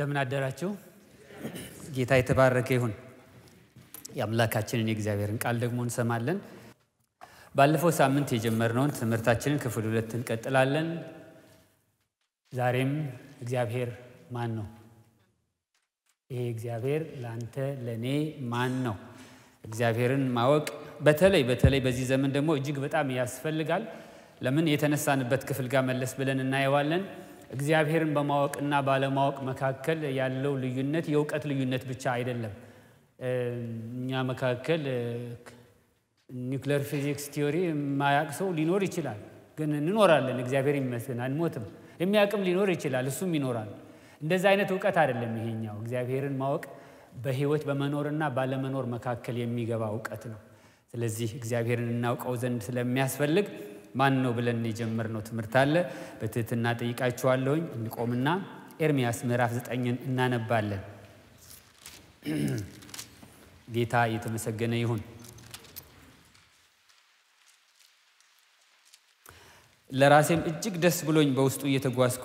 እንደምን አደራችሁ። ጌታ የተባረከ ይሁን። የአምላካችንን የእግዚአብሔርን ቃል ደግሞ እንሰማለን። ባለፈው ሳምንት የጀመርነውን ትምህርታችንን ክፍል ሁለት እንቀጥላለን። ዛሬም እግዚአብሔር ማን ነው? ይሄ እግዚአብሔር ለአንተ ለእኔ ማን ነው? እግዚአብሔርን ማወቅ በተለይ በተለይ በዚህ ዘመን ደግሞ እጅግ በጣም ያስፈልጋል። ለምን የተነሳንበት ክፍል ጋር መለስ ብለን እናየዋለን። እግዚአብሔርን በማወቅና ባለማወቅ መካከል ያለው ልዩነት የእውቀት ልዩነት ብቻ አይደለም። እኛ መካከል ኒክሌር ፊዚክስ ቲዮሪ የማያውቅ ሰው ሊኖር ይችላል። ግን እንኖራለን፣ እግዚአብሔር ይመስገን አንሞትም። የሚያውቅም ሊኖር ይችላል፣ እሱም ይኖራል። እንደዚ አይነት እውቀት አይደለም ይሄኛው። እግዚአብሔርን ማወቅ በህይወት በመኖርና ባለመኖር መካከል የሚገባ እውቀት ነው። ስለዚህ እግዚአብሔርን እናውቀው ዘንድ ስለሚያስፈልግ ማን ነው ብለን የጀመርነው ትምህርት አለ። በትህትና ጠይቃችኋለሁኝ። እንቆምና ኤርሚያስ ምዕራፍ ዘጠኝን እናነባለን። ጌታ የተመሰገነ ይሁን። ለራሴም እጅግ ደስ ብሎኝ በውስጡ እየተጓዝኩ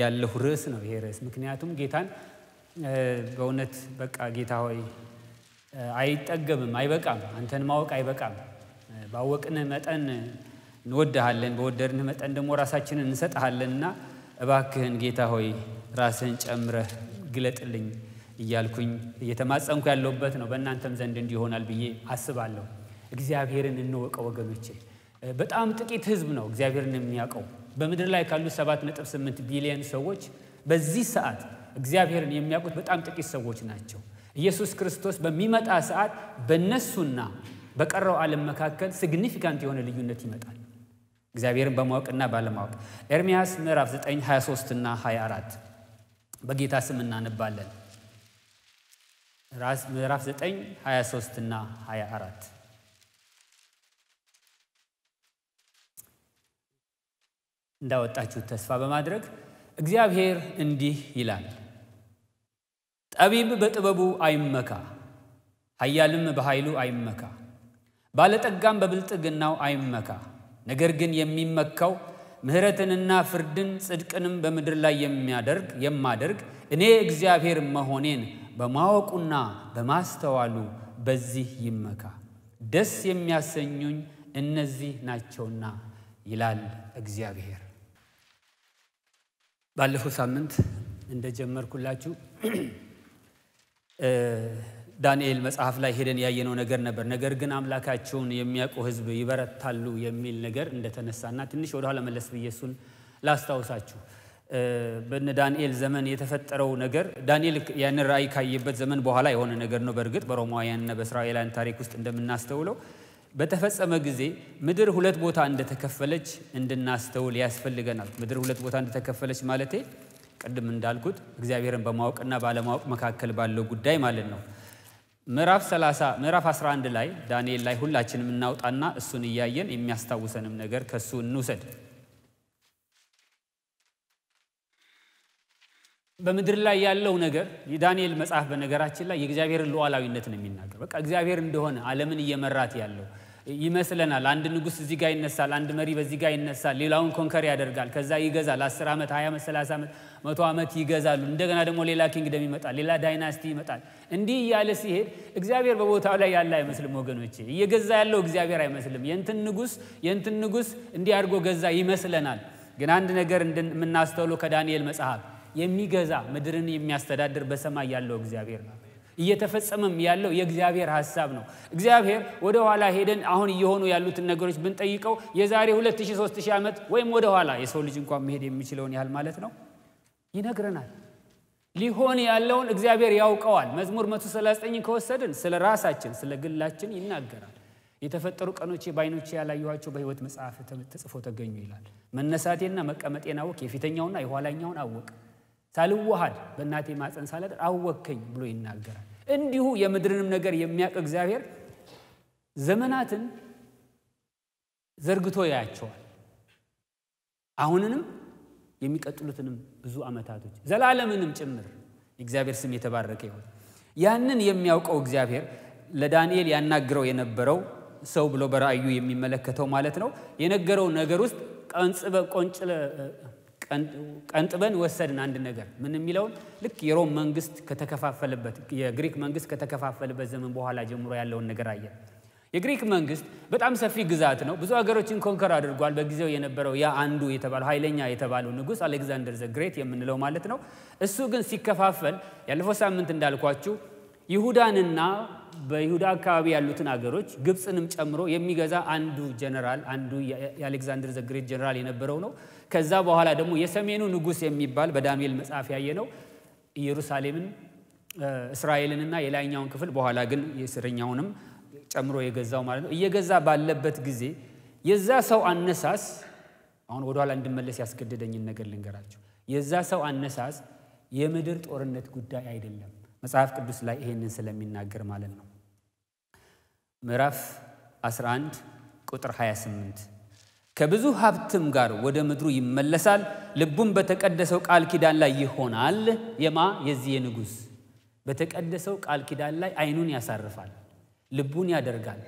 ያለሁ ርዕስ ነው ይሄ ርዕስ። ምክንያቱም ጌታን በእውነት በቃ ጌታ ሆይ አይጠገብም፣ አይበቃም፣ አንተን ማወቅ አይበቃም። ባወቅን መጠን እንወድሃለን፣ በወደድንህ መጠን ደግሞ ራሳችንን እንሰጥሃለንና እባክህን ጌታ ሆይ ራስህን ጨምረህ ግለጥልኝ እያልኩኝ እየተማጸንኩ ያለሁበት ነው። በእናንተም ዘንድ እንዲሆናል ብዬ አስባለሁ። እግዚአብሔርን እንወቀ ወገኖቼ። በጣም ጥቂት ህዝብ ነው እግዚአብሔርን የሚያውቀው በምድር ላይ ካሉ 7.8 ቢሊዮን ሰዎች በዚህ ሰዓት እግዚአብሔርን የሚያውቁት በጣም ጥቂት ሰዎች ናቸው። ኢየሱስ ክርስቶስ በሚመጣ ሰዓት በነሱና በቀረው ዓለም መካከል ሲግኒፊካንት የሆነ ልዩነት ይመጣል። እግዚአብሔርን በማወቅና ባለማወቅ። ኤርሚያስ ምዕራፍ 9 23 እና 24 በጌታ ስም እናንባለን። ምዕራፍ 9 23 እና 24 እንዳወጣችሁ ተስፋ በማድረግ እግዚአብሔር እንዲህ ይላል፣ ጠቢብ በጥበቡ አይመካ፣ ሀያልም በኃይሉ አይመካ፣ ባለጠጋም በብልጥግናው አይመካ ነገር ግን የሚመካው ምሕረትንና ፍርድን ጽድቅንም በምድር ላይ የሚያደርግ የማደርግ እኔ እግዚአብሔር መሆኔን በማወቁና በማስተዋሉ በዚህ ይመካ፣ ደስ የሚያሰኙኝ እነዚህ ናቸውና ይላል እግዚአብሔር። ባለፈው ሳምንት እንደጀመርኩላችሁ ዳንኤል መጽሐፍ ላይ ሄደን ያየነው ነገር ነበር። ነገር ግን አምላካቸውን የሚያውቁ ህዝብ ይበረታሉ የሚል ነገር እንደተነሳና ትንሽ ወደ ኋላ መለስ ብየሱን ላስታውሳችሁ። በነ ዳንኤል ዘመን የተፈጠረው ነገር ዳንኤል ያን ራእይ ካየበት ዘመን በኋላ የሆነ ነገር ነው። በእርግጥ በሮማውያንና በእስራኤላውያን ታሪክ ውስጥ እንደምናስተውለው በተፈጸመ ጊዜ ምድር ሁለት ቦታ እንደተከፈለች እንድናስተውል ያስፈልገናል። ምድር ሁለት ቦታ እንደተከፈለች ማለቴ ቅድም እንዳልኩት እግዚአብሔርን በማወቅና ባለማወቅ መካከል ባለው ጉዳይ ማለት ነው። ምዕራፍ 30 ምዕራፍ 11 ላይ ዳንኤል ላይ ሁላችንም እናውጣና እሱን እያየን የሚያስታውሰንም ነገር ከሱ እንውሰድ። በምድር ላይ ያለው ነገር የዳንኤል መጽሐፍ በነገራችን ላይ የእግዚአብሔርን ሉዓላዊነት ነው የሚናገር። በቃ እግዚአብሔር እንደሆነ ዓለምን እየመራት ያለው ይመስለናል። አንድ ንጉስ እዚህ ጋር ይነሳል፣ አንድ መሪ በዚህ ጋር ይነሳል፣ ሌላውን ኮንከር ያደርጋል፣ ከዛ ይገዛል። 10 ዓመት፣ 20 ዓመት፣ 30 ዓመት፣ መቶ ዓመት ይገዛሉ። እንደገና ደግሞ ሌላ ኪንግደም ይመጣል፣ ሌላ ዳይናስቲ ይመጣል። እንዲህ እያለ ሲሄድ እግዚአብሔር በቦታው ላይ ያለ አይመስልም ወገኖች እየገዛ ያለው እግዚአብሔር አይመስልም። የንትን ንጉስ የንትን ንጉስ እንዲህ አድርጎ ገዛ ይመስለናል። ግን አንድ ነገር የምናስተውለው ከዳንኤል መጽሐፍ የሚገዛ ምድርን የሚያስተዳድር በሰማይ ያለው እግዚአብሔር ነው። እየተፈጸመም ያለው የእግዚአብሔር ሀሳብ ነው። እግዚአብሔር ወደ ኋላ ሄደን አሁን እየሆኑ ያሉትን ነገሮች ብንጠይቀው የዛሬ 2300 ዓመት ወይም ወደ ኋላ የሰው ልጅ እንኳን መሄድ የሚችለውን ያህል ማለት ነው ይነግረናል። ሊሆን ያለውን እግዚአብሔር ያውቀዋል። መዝሙር 139ን ከወሰድን ስለ ራሳችን ስለ ግላችን ይናገራል። የተፈጠሩ ቀኖቼ በዓይኖቼ ያላየኋቸው በሕይወት መጽሐፍ ተጽፎ ተገኙ ይላል። መነሳቴና መቀመጤን አወቅ፣ የፊተኛውና የኋላኛውን አወቅ፣ ሳልዋሃድ በእናቴ ማፀን ሳላድር አወከኝ ብሎ ይናገራል። እንዲሁ የምድርንም ነገር የሚያውቅ እግዚአብሔር ዘመናትን ዘርግቶ ያያቸዋል። አሁንንም የሚቀጥሉትንም ብዙ ዓመታቶች ዘላለምንም ጭምር የእግዚአብሔር ስም የተባረከ ይሆን። ያንን የሚያውቀው እግዚአብሔር ለዳንኤል ያናግረው የነበረው ሰው ብሎ በራእዩ የሚመለከተው ማለት ነው የነገረው ነገር ውስጥ ቀንጥበን ወሰድን አንድ ነገር ምን የሚለውን ልክ የሮም መንግስት ከተከፋፈለበት የግሪክ መንግስት ከተከፋፈለበት ዘመን በኋላ ጀምሮ ያለውን ነገር አየን። የግሪክ መንግስት በጣም ሰፊ ግዛት ነው። ብዙ ሀገሮችን ኮንከር አድርጓል። በጊዜው የነበረው ያ አንዱ የተባለው ኃይለኛ የተባለው ንጉስ አሌክዛንደር ዘግሬት የምንለው ማለት ነው። እሱ ግን ሲከፋፈል ያለፈው ሳምንት እንዳልኳችሁ ይሁዳንና በይሁዳ አካባቢ ያሉትን አገሮች ግብፅንም ጨምሮ የሚገዛ አንዱ ጀነራል አንዱ የአሌክዛንደር ዘግሬት ጀነራል የነበረው ነው። ከዛ በኋላ ደግሞ የሰሜኑ ንጉስ የሚባል በዳንኤል መጽሐፍ ያየ ነው ኢየሩሳሌምን እስራኤልንና የላይኛውን ክፍል በኋላ ግን የስረኛውንም ጨምሮ የገዛው ማለት ነው። እየገዛ ባለበት ጊዜ የዛ ሰው አነሳስ አሁን ወደኋላ እንድመለስ ያስገደደኝን ነገር ልንገራቸው። የዛ ሰው አነሳስ የምድር ጦርነት ጉዳይ አይደለም። መጽሐፍ ቅዱስ ላይ ይሄንን ስለሚናገር ማለት ነው። ምዕራፍ 11 ቁጥር 28 ከብዙ ሀብትም ጋር ወደ ምድሩ ይመለሳል፣ ልቡም በተቀደሰው ቃል ኪዳን ላይ ይሆናል። የማ የዚህ የንጉሥ በተቀደሰው ቃል ኪዳን ላይ አይኑን ያሳርፋል። ልቡን ያደርጋል።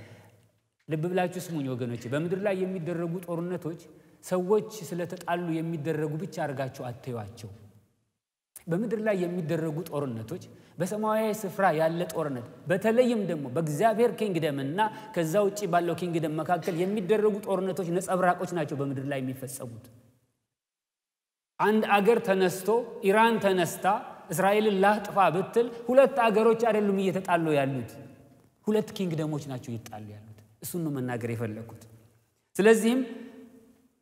ልብ ብላችሁ ስሙኝ ወገኖቼ፣ በምድር ላይ የሚደረጉ ጦርነቶች ሰዎች ስለተጣሉ የሚደረጉ ብቻ አድርጋችሁ አትዩዋቸው። በምድር ላይ የሚደረጉ ጦርነቶች በሰማያዊ ስፍራ ያለ ጦርነት፣ በተለይም ደግሞ በእግዚአብሔር ኪንግደም እና ከዛ ውጭ ባለው ኪንግደም መካከል የሚደረጉ ጦርነቶች ነጸብራቆች ናቸው በምድር ላይ የሚፈጸሙት። አንድ አገር ተነስቶ ኢራን ተነስታ እስራኤልን ላጥፋ ብትል ሁለት አገሮች አይደሉም እየተጣሉ ያሉት ሁለት ኪንግደሞች ናቸው ይጣሉ ያሉት። እሱን ነው መናገር የፈለግኩት። ስለዚህም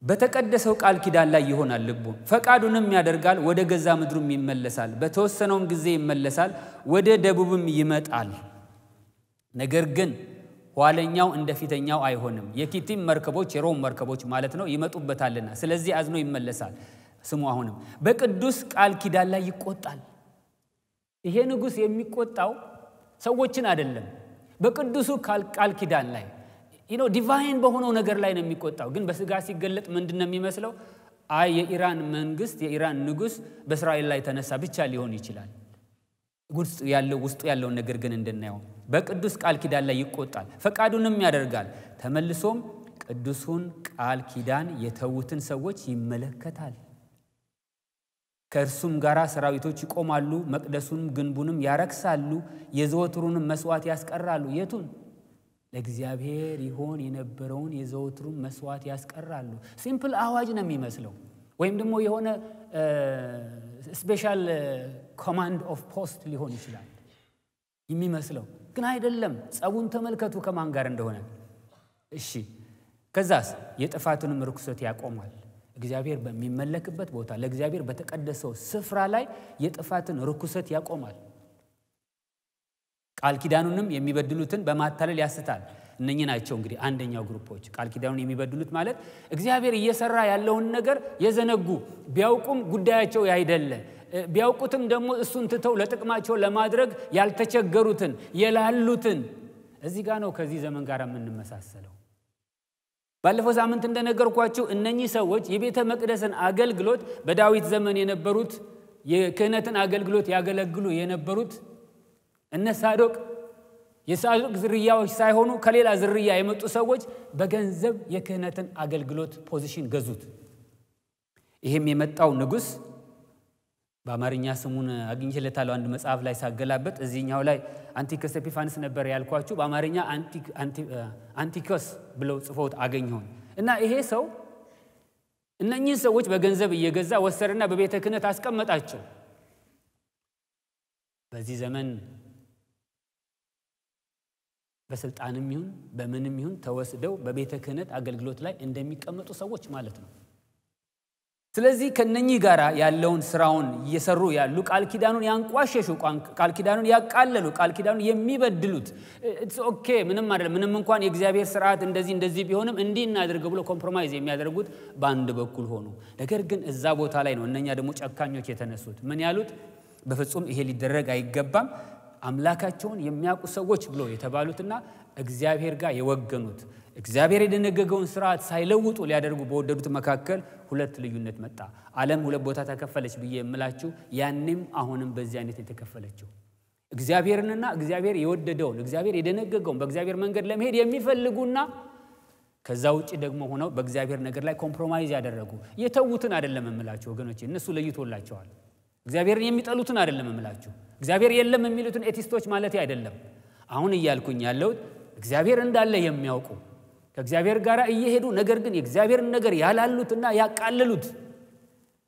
በተቀደሰው ቃል ኪዳን ላይ ይሆናል ልቡ፣ ፈቃዱንም ያደርጋል፣ ወደ ገዛ ምድሩም ይመለሳል። በተወሰነውም ጊዜ ይመለሳል፣ ወደ ደቡብም ይመጣል። ነገር ግን ኋለኛው እንደ ፊተኛው አይሆንም። የኪቲም መርከቦች የሮም መርከቦች ማለት ነው ይመጡበታልና፣ ስለዚህ አዝኖ ይመለሳል። ስሙ አሁንም በቅዱስ ቃል ኪዳን ላይ ይቆጣል። ይሄ ንጉሥ የሚቆጣው ሰዎችን አይደለም በቅዱሱ ቃል ኪዳን ላይ ነው ዲቫይን በሆነው ነገር ላይ ነው የሚቆጣው። ግን በስጋ ሲገለጥ ምንድን ነው የሚመስለው? አይ የኢራን መንግስት የኢራን ንጉስ በእስራኤል ላይ ተነሳ ብቻ ሊሆን ይችላል። ውስጥ ያለው ውስጡ ያለውን ነገር ግን እንድናየው በቅዱስ ቃል ኪዳን ላይ ይቆጣል፣ ፈቃዱንም ያደርጋል። ተመልሶም ቅዱሱን ቃል ኪዳን የተዉትን ሰዎች ይመለከታል። ከእርሱም ጋር ሰራዊቶች ይቆማሉ፣ መቅደሱንም ግንቡንም ያረክሳሉ፣ የዘወትሩንም መስዋዕት ያስቀራሉ። የቱን ለእግዚአብሔር ይሆን የነበረውን የዘወትሩን መስዋዕት ያስቀራሉ። ሲምፕል አዋጅ ነው የሚመስለው፣ ወይም ደግሞ የሆነ ስፔሻል ኮማንድ ኦፍ ፖስት ሊሆን ይችላል የሚመስለው፣ ግን አይደለም። ጸቡን ተመልከቱ ከማን ጋር እንደሆነ። እሺ፣ ከዛስ የጥፋትንም ርኩሰት ያቆማል እግዚአብሔር በሚመለክበት ቦታ ለእግዚአብሔር በተቀደሰው ስፍራ ላይ የጥፋትን ርኩሰት ያቆማል። ቃል ኪዳኑንም የሚበድሉትን በማታለል ያስታል። እነኚህ ናቸው እንግዲህ አንደኛው ግሩፖች። ቃል ኪዳኑን የሚበድሉት ማለት እግዚአብሔር እየሰራ ያለውን ነገር የዘነጉ ቢያውቁም ጉዳያቸው ያይደለ ቢያውቁትም ደግሞ እሱን ትተው ለጥቅማቸው ለማድረግ ያልተቸገሩትን የላሉትን እዚህ ጋር ነው ከዚህ ዘመን ጋር የምንመሳሰለው። ባለፈው ሳምንት እንደነገርኳችሁ እነኚህ ሰዎች የቤተ መቅደስን አገልግሎት በዳዊት ዘመን የነበሩት የክህነትን አገልግሎት ያገለግሉ የነበሩት እነ ሳዶቅ የሳዶቅ ዝርያዎች ሳይሆኑ ከሌላ ዝርያ የመጡ ሰዎች በገንዘብ የክህነትን አገልግሎት ፖዚሽን ገዙት። ይህም የመጣው ንጉስ በአማርኛ ስሙን አግኝቼለታለሁ አንድ መጽሐፍ ላይ ሳገላበት እዚህኛው ላይ አንቲከስ ኤፒፋንስ ነበር ያልኳችሁ። በአማርኛ አንቲኮስ ብለው ጽፎት አገኘሁን እና ይሄ ሰው እነኚህን ሰዎች በገንዘብ እየገዛ ወሰደና በቤተ ክህነት አስቀመጣቸው። በዚህ ዘመን በስልጣንም ይሁን በምንም ይሁን ተወስደው በቤተ ክህነት አገልግሎት ላይ እንደሚቀመጡ ሰዎች ማለት ነው። ስለዚህ ከነኚህ ጋር ያለውን ስራውን እየሰሩ ያሉ ቃል ኪዳኑን ያንቋሸሹ፣ ቃል ኪዳኑን ያቃለሉ፣ ቃል ኪዳኑን የሚበድሉት ኢትስ ኦኬ ምንም አይደለም፣ ምንም እንኳን የእግዚአብሔር ስርዓት እንደዚህ እንደዚህ ቢሆንም እንዲህ እናድርግ ብሎ ኮምፕሮማይዝ የሚያደርጉት በአንድ በኩል ሆኑ። ነገር ግን እዛ ቦታ ላይ ነው እነኛ ደግሞ ጨካኞች የተነሱት። ምን ያሉት? በፍጹም ይሄ ሊደረግ አይገባም አምላካቸውን የሚያውቁ ሰዎች ብሎ የተባሉትና እግዚአብሔር ጋር የወገኑት እግዚአብሔር የደነገገውን ስርዓት ሳይለውጡ ሊያደርጉ በወደዱት መካከል ሁለት ልዩነት መጣ። አለም ሁለት ቦታ ተከፈለች ብዬ የምላችሁ ያኔም አሁንም በዚህ አይነት የተከፈለችው እግዚአብሔርንና እግዚአብሔር የወደደውን እግዚአብሔር የደነገገውን በእግዚአብሔር መንገድ ለመሄድ የሚፈልጉና ከዛ ውጭ ደግሞ ሆነው በእግዚአብሔር ነገር ላይ ኮምፕሮማይዝ ያደረጉ የተዉትን አይደለም የምላቸው ወገኖች እነሱ ለይቶላቸዋል። እግዚአብሔርን የሚጠሉትን አይደለም የምላቸው እግዚአብሔር የለም የሚሉትን ኤቲስቶች ማለት አይደለም። አሁን እያልኩኝ ያለውት እግዚአብሔር እንዳለ የሚያውቁ ከእግዚአብሔር ጋር እየሄዱ ነገር ግን የእግዚአብሔርን ነገር ያላሉትና ያቃለሉት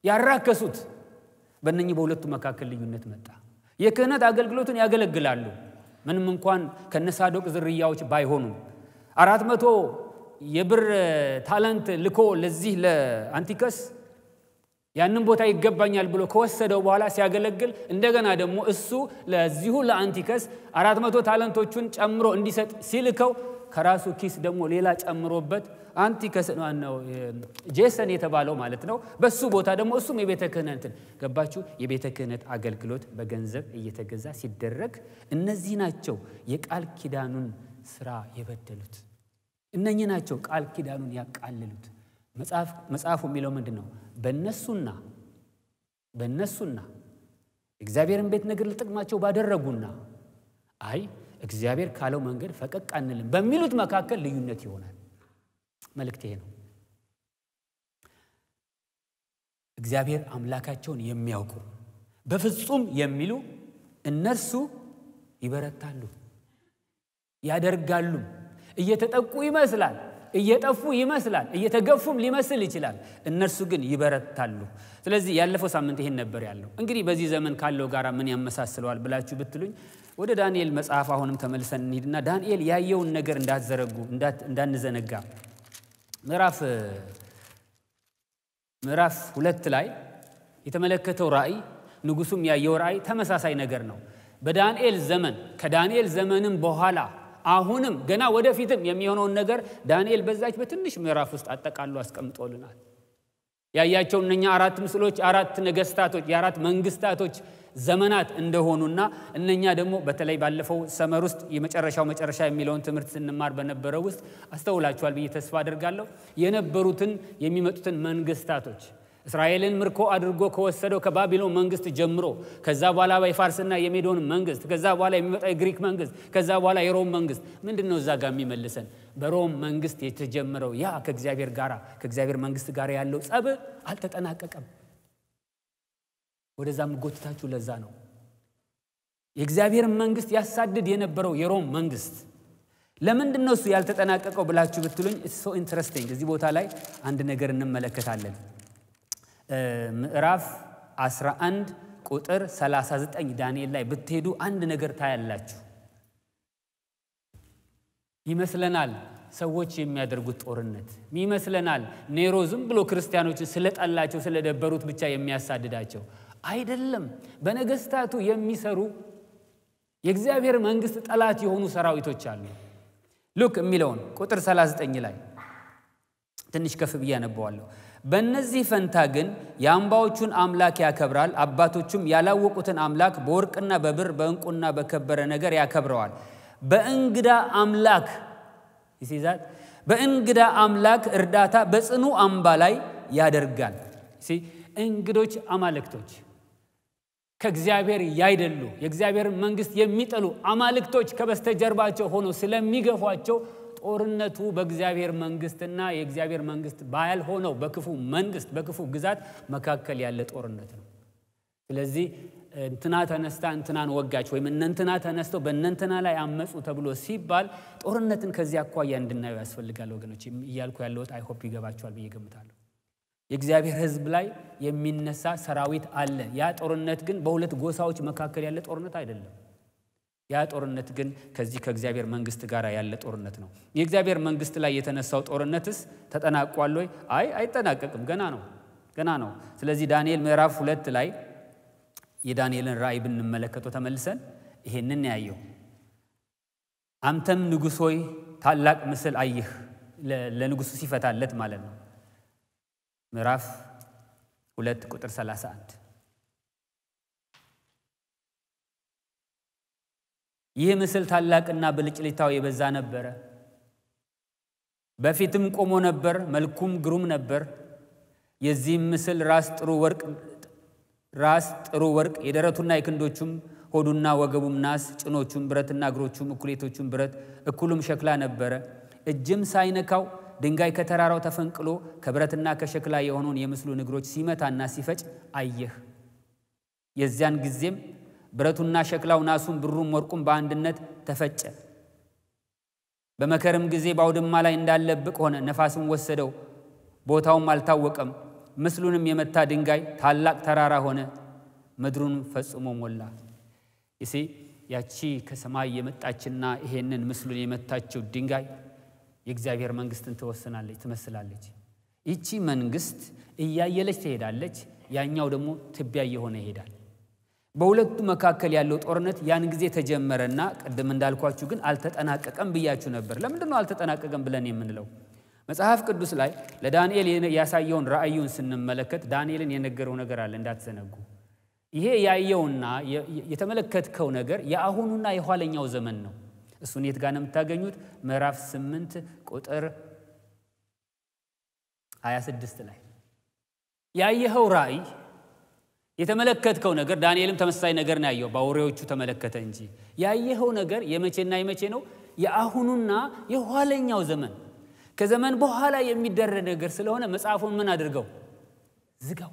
ያራከሱት በእነህ በሁለቱ መካከል ልዩነት መጣ። የክህነት አገልግሎትን ያገለግላሉ ምንም እንኳን ከነሳዶቅ ዝርያዎች ባይሆኑም አራት መቶ የብር ታላንት ልኮ ለዚህ ለአንቲከስ ያንን ቦታ ይገባኛል ብሎ ከወሰደው በኋላ ሲያገለግል እንደገና ደግሞ እሱ ለዚሁ ለአንቲከስ አራት መቶ ታላንቶቹን ጨምሮ እንዲሰጥ ሲልከው ከራሱ ኪስ ደግሞ ሌላ ጨምሮበት አንቲ ነው ጄሰን የተባለው ማለት ነው። በሱ ቦታ ደግሞ እሱም የቤተ ክህነትን ገባችሁ፣ የቤተ ክህነት አገልግሎት በገንዘብ እየተገዛ ሲደረግ እነዚህ ናቸው የቃል ኪዳኑን ስራ የበደሉት። እነኚህ ናቸው ቃል ኪዳኑን ያቃልሉት። መጽሐፉ የሚለው ምንድን ነው? በነሱና በእነሱና እግዚአብሔርን ቤት ነገር ለጥቅማቸው ባደረጉና አይ እግዚአብሔር ካለው መንገድ ፈቀቅ አንልም በሚሉት መካከል ልዩነት ይሆናል። መልእክት ይሄ ነው። እግዚአብሔር አምላካቸውን የሚያውቁ በፍጹም የሚሉ እነርሱ ይበረታሉ፣ ያደርጋሉ። እየተጠቁ ይመስላል፣ እየጠፉ ይመስላል፣ እየተገፉም ሊመስል ይችላል። እነርሱ ግን ይበረታሉ። ስለዚህ ያለፈው ሳምንት ይሄን ነበር ያለው። እንግዲህ በዚህ ዘመን ካለው ጋራ ምን ያመሳስለዋል ብላችሁ ብትሉኝ ወደ ዳንኤል መጽሐፍ አሁንም ተመልሰን እንሂድና ዳንኤል ያየውን ነገር እንዳትዘረጉ እንዳንዘነጋ ምዕራፍ ምዕራፍ ሁለት ላይ የተመለከተው ራእይ ንጉሱም ያየው ራእይ ተመሳሳይ ነገር ነው። በዳንኤል ዘመን ከዳንኤል ዘመንም በኋላ አሁንም ገና ወደፊትም የሚሆነውን ነገር ዳንኤል በዛች በትንሽ ምዕራፍ ውስጥ አጠቃሉ አስቀምጦልናል። ያያቸው እነኛ አራት ምስሎች አራት ነገስታቶች የአራት መንግስታቶች ዘመናት እንደሆኑና እነኛ ደግሞ በተለይ ባለፈው ሰመር ውስጥ የመጨረሻው መጨረሻ የሚለውን ትምህርት ስንማር በነበረው ውስጥ አስተውላችኋል ብዬ ተስፋ አድርጋለሁ። የነበሩትን የሚመጡትን መንግስታቶች እስራኤልን ምርኮ አድርጎ ከወሰደው ከባቢሎን መንግስት ጀምሮ ከዛ በኋላ የፋርስና የሜዶን መንግስት ከዛ በኋላ የሚመጣ የግሪክ መንግስት ከዛ በኋላ የሮም መንግስት ምንድን ነው እዛ ጋር የሚመልሰን? በሮም መንግስት የተጀመረው ያ ከእግዚአብሔር ጋር ከእግዚአብሔር መንግስት ጋር ያለው ጸብ አልተጠናቀቀም። ወደዛ ምጎትታችሁ ለዛ ነው የእግዚአብሔር መንግስት ያሳድድ የነበረው የሮም መንግስት ለምንድን ነው እሱ ያልተጠናቀቀው ብላችሁ ብትሉኝ ሶ ኢንትረስቲንግ። እዚህ ቦታ ላይ አንድ ነገር እንመለከታለን። ምዕራፍ 11 ቁጥር 39 ዳንኤል ላይ ብትሄዱ አንድ ነገር ታያላችሁ። ይመስለናል ሰዎች የሚያደርጉት ጦርነት ይመስለናል። ኔሮ ዝም ብሎ ክርስቲያኖችን ስለጠላቸው ስለደበሩት ብቻ የሚያሳድዳቸው አይደለም። በነገስታቱ የሚሰሩ የእግዚአብሔር መንግስት ጠላት የሆኑ ሰራዊቶች አሉ። ሉክ የሚለውን ቁጥር 39 ላይ ትንሽ ከፍ ብዬ አነበዋለሁ። በእነዚህ ፈንታ ግን የአምባዎቹን አምላክ ያከብራል፣ አባቶቹም ያላወቁትን አምላክ በወርቅና በብር በእንቁና በከበረ ነገር ያከብረዋል። በእንግዳ አምላክ ይሲዛል በእንግዳ አምላክ እርዳታ በጽኑ አምባ ላይ ያደርጋል። እንግዶች አማልክቶች ከእግዚአብሔር ያይደሉ የእግዚአብሔር መንግስት የሚጠሉ አማልክቶች ከበስተጀርባቸው ሆኖ ስለሚገፏቸው ጦርነቱ በእግዚአብሔር መንግስትና የእግዚአብሔር መንግስት ባልሆነው በክፉ መንግስት በክፉ ግዛት መካከል ያለ ጦርነት ነው። ስለዚህ እንትና ተነስታ እንትናን ወጋች ወይም እነንትና ተነስተው በእነንትና ላይ አመፁ ተብሎ ሲባል ጦርነትን ከዚህ አኳያ እንድናየው ያስፈልጋል ወገኖች። እያልኩ ያለውት አይሆፕ ይገባቸዋል ብዬ ገምታለሁ። የእግዚአብሔር ህዝብ ላይ የሚነሳ ሰራዊት አለ። ያ ጦርነት ግን በሁለት ጎሳዎች መካከል ያለ ጦርነት አይደለም። ያ ጦርነት ግን ከዚህ ከእግዚአብሔር መንግስት ጋር ያለ ጦርነት ነው። የእግዚአብሔር መንግስት ላይ የተነሳው ጦርነትስ ተጠናቋል ወይ? አይ አይጠናቀቅም፣ ገና ነው፣ ገና ነው። ስለዚህ ዳንኤል ምዕራፍ ሁለት ላይ የዳንኤልን ራእይ ብንመለከተው ተመልሰን ይሄንን ያየው አንተም ንጉሥ ሆይ ታላቅ ምስል አየህ። ለንጉሱ ሲፈታለት ማለት ነው። ምዕራፍ ሁለት ቁጥር 31 ይህ ምስል ታላቅና ብልጭልታው የበዛ ነበረ። በፊትም ቆሞ ነበር፣ መልኩም ግሩም ነበር። የዚህም ምስል ራስ ጥሩ ወርቅ ራስ ጥሩ ወርቅ፣ የደረቱና የክንዶቹም ሆዱና ወገቡም ናስ፣ ጭኖቹም ብረትና እግሮቹም እኩሌቶቹም ብረት፣ እኩሉም ሸክላ ነበረ። እጅም ሳይነካው ድንጋይ ከተራራው ተፈንቅሎ ከብረትና ከሸክላ የሆነውን የምስሉን እግሮች ሲመታና ሲፈጭ አየህ። የዚያን ጊዜም ብረቱና ሸክላው፣ ናሱም፣ ብሩም፣ ወርቁም በአንድነት ተፈጨ። በመከርም ጊዜ በአውድማ ላይ እንዳለ ብቅ ሆነ። ነፋስም ወሰደው፣ ቦታውም አልታወቀም። ምስሉንም የመታ ድንጋይ ታላቅ ተራራ ሆነ። ምድሩን ፈጽሞ ሞላ። ይሲ ያቺ ከሰማይ የመጣችና ይሄንን ምስሉን የመታችው ድንጋይ የእግዚአብሔር መንግስትን ትወስናለች፣ ትመስላለች። ይቺ መንግስት እያየለች ትሄዳለች፣ ያኛው ደግሞ ትቢያ እየሆነ ይሄዳል። በሁለቱ መካከል ያለው ጦርነት ያን ጊዜ ተጀመረና ቅድም እንዳልኳችሁ ግን አልተጠናቀቀም ብያችሁ ነበር። ለምንድን ነው አልተጠናቀቀም ብለን የምንለው? መጽሐፍ ቅዱስ ላይ ለዳንኤል ያሳየውን ራእዩን ስንመለከት ዳንኤልን የነገረው ነገር አለ፣ እንዳትዘነጉ። ይሄ ያየውና የተመለከትከው ነገር የአሁኑና የኋለኛው ዘመን ነው። እሱን የት ጋር ነው የምታገኙት? ምዕራፍ 8 ቁጥር 26 ላይ ያየኸው ራእይ የተመለከትከው ነገር ዳንኤልም ተመሳሳይ ነገር ነው ያየው በአውሬዎቹ ተመለከተ እንጂ ያየኸው ነገር የመቼና የመቼ ነው የአሁኑና የኋለኛው ዘመን ከዘመን በኋላ የሚደረግ ነገር ስለሆነ መጽሐፉን ምን አድርገው ዝጋው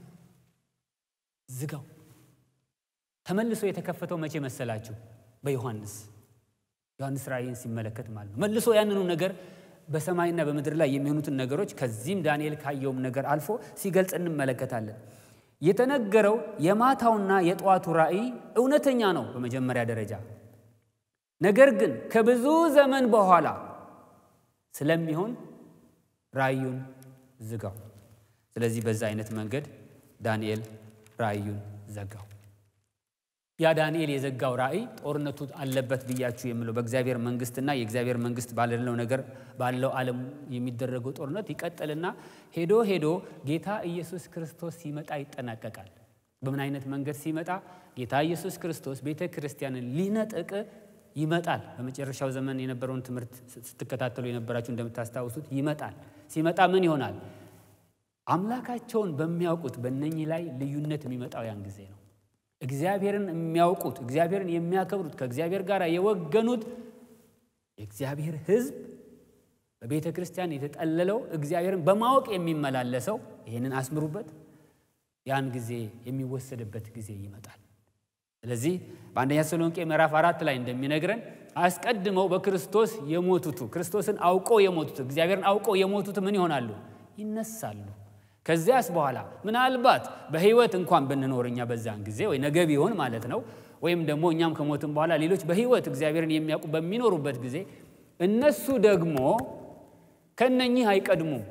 ዝጋው ተመልሶ የተከፈተው መቼ መሰላችሁ በዮሐንስ ዮሐንስ ራእይን ሲመለከት ማለት ነው መልሶ ያንኑ ነገር በሰማይና በምድር ላይ የሚሆኑትን ነገሮች ከዚህም ዳንኤል ካየውም ነገር አልፎ ሲገልጽ እንመለከታለን የተነገረው የማታውና የጠዋቱ ራእይ እውነተኛ ነው በመጀመሪያ ደረጃ። ነገር ግን ከብዙ ዘመን በኋላ ስለሚሆን ራእዩን ዝጋው። ስለዚህ በዛ አይነት መንገድ ዳንኤል ራእዩን ዘጋው። ያ ዳንኤል የዘጋው ራእይ ጦርነቱ አለበት ብያችሁ የምለው በእግዚአብሔር መንግስትና የእግዚአብሔር መንግስት ባለለው ነገር ባለው ዓለም የሚደረገው ጦርነት ይቀጥልና ሄዶ ሄዶ ጌታ ኢየሱስ ክርስቶስ ሲመጣ ይጠናቀቃል። በምን አይነት መንገድ ሲመጣ? ጌታ ኢየሱስ ክርስቶስ ቤተ ክርስቲያንን ሊነጥቅ ይመጣል። በመጨረሻው ዘመን የነበረውን ትምህርት ስትከታተሉ የነበራችሁ እንደምታስታውሱት ይመጣል። ሲመጣ ምን ይሆናል? አምላካቸውን በሚያውቁት በእነኚህ ላይ ልዩነት የሚመጣው ያን ጊዜ ነው። እግዚአብሔርን የሚያውቁት እግዚአብሔርን የሚያከብሩት ከእግዚአብሔር ጋር የወገኑት የእግዚአብሔር ህዝብ በቤተ ክርስቲያን የተጠለለው እግዚአብሔርን በማወቅ የሚመላለሰው ይህንን አስምሩበት። ያን ጊዜ የሚወሰድበት ጊዜ ይመጣል። ስለዚህ በአንደኛ ተሰሎንቄ ምዕራፍ አራት ላይ እንደሚነግረን አስቀድመው በክርስቶስ የሞቱቱ ክርስቶስን አውቀው የሞቱት እግዚአብሔርን አውቀው የሞቱት ምን ይሆናሉ? ይነሳሉ ከዚያስ በኋላ ምናልባት በህይወት እንኳን ብንኖር እኛ በዛን ጊዜ ወይ ነገ ቢሆን ማለት ነው ወይም ደግሞ እኛም ከሞትን በኋላ ሌሎች በህይወት እግዚአብሔርን የሚያውቁ በሚኖሩበት ጊዜ እነሱ ደግሞ ከነኚህ አይቀድሙም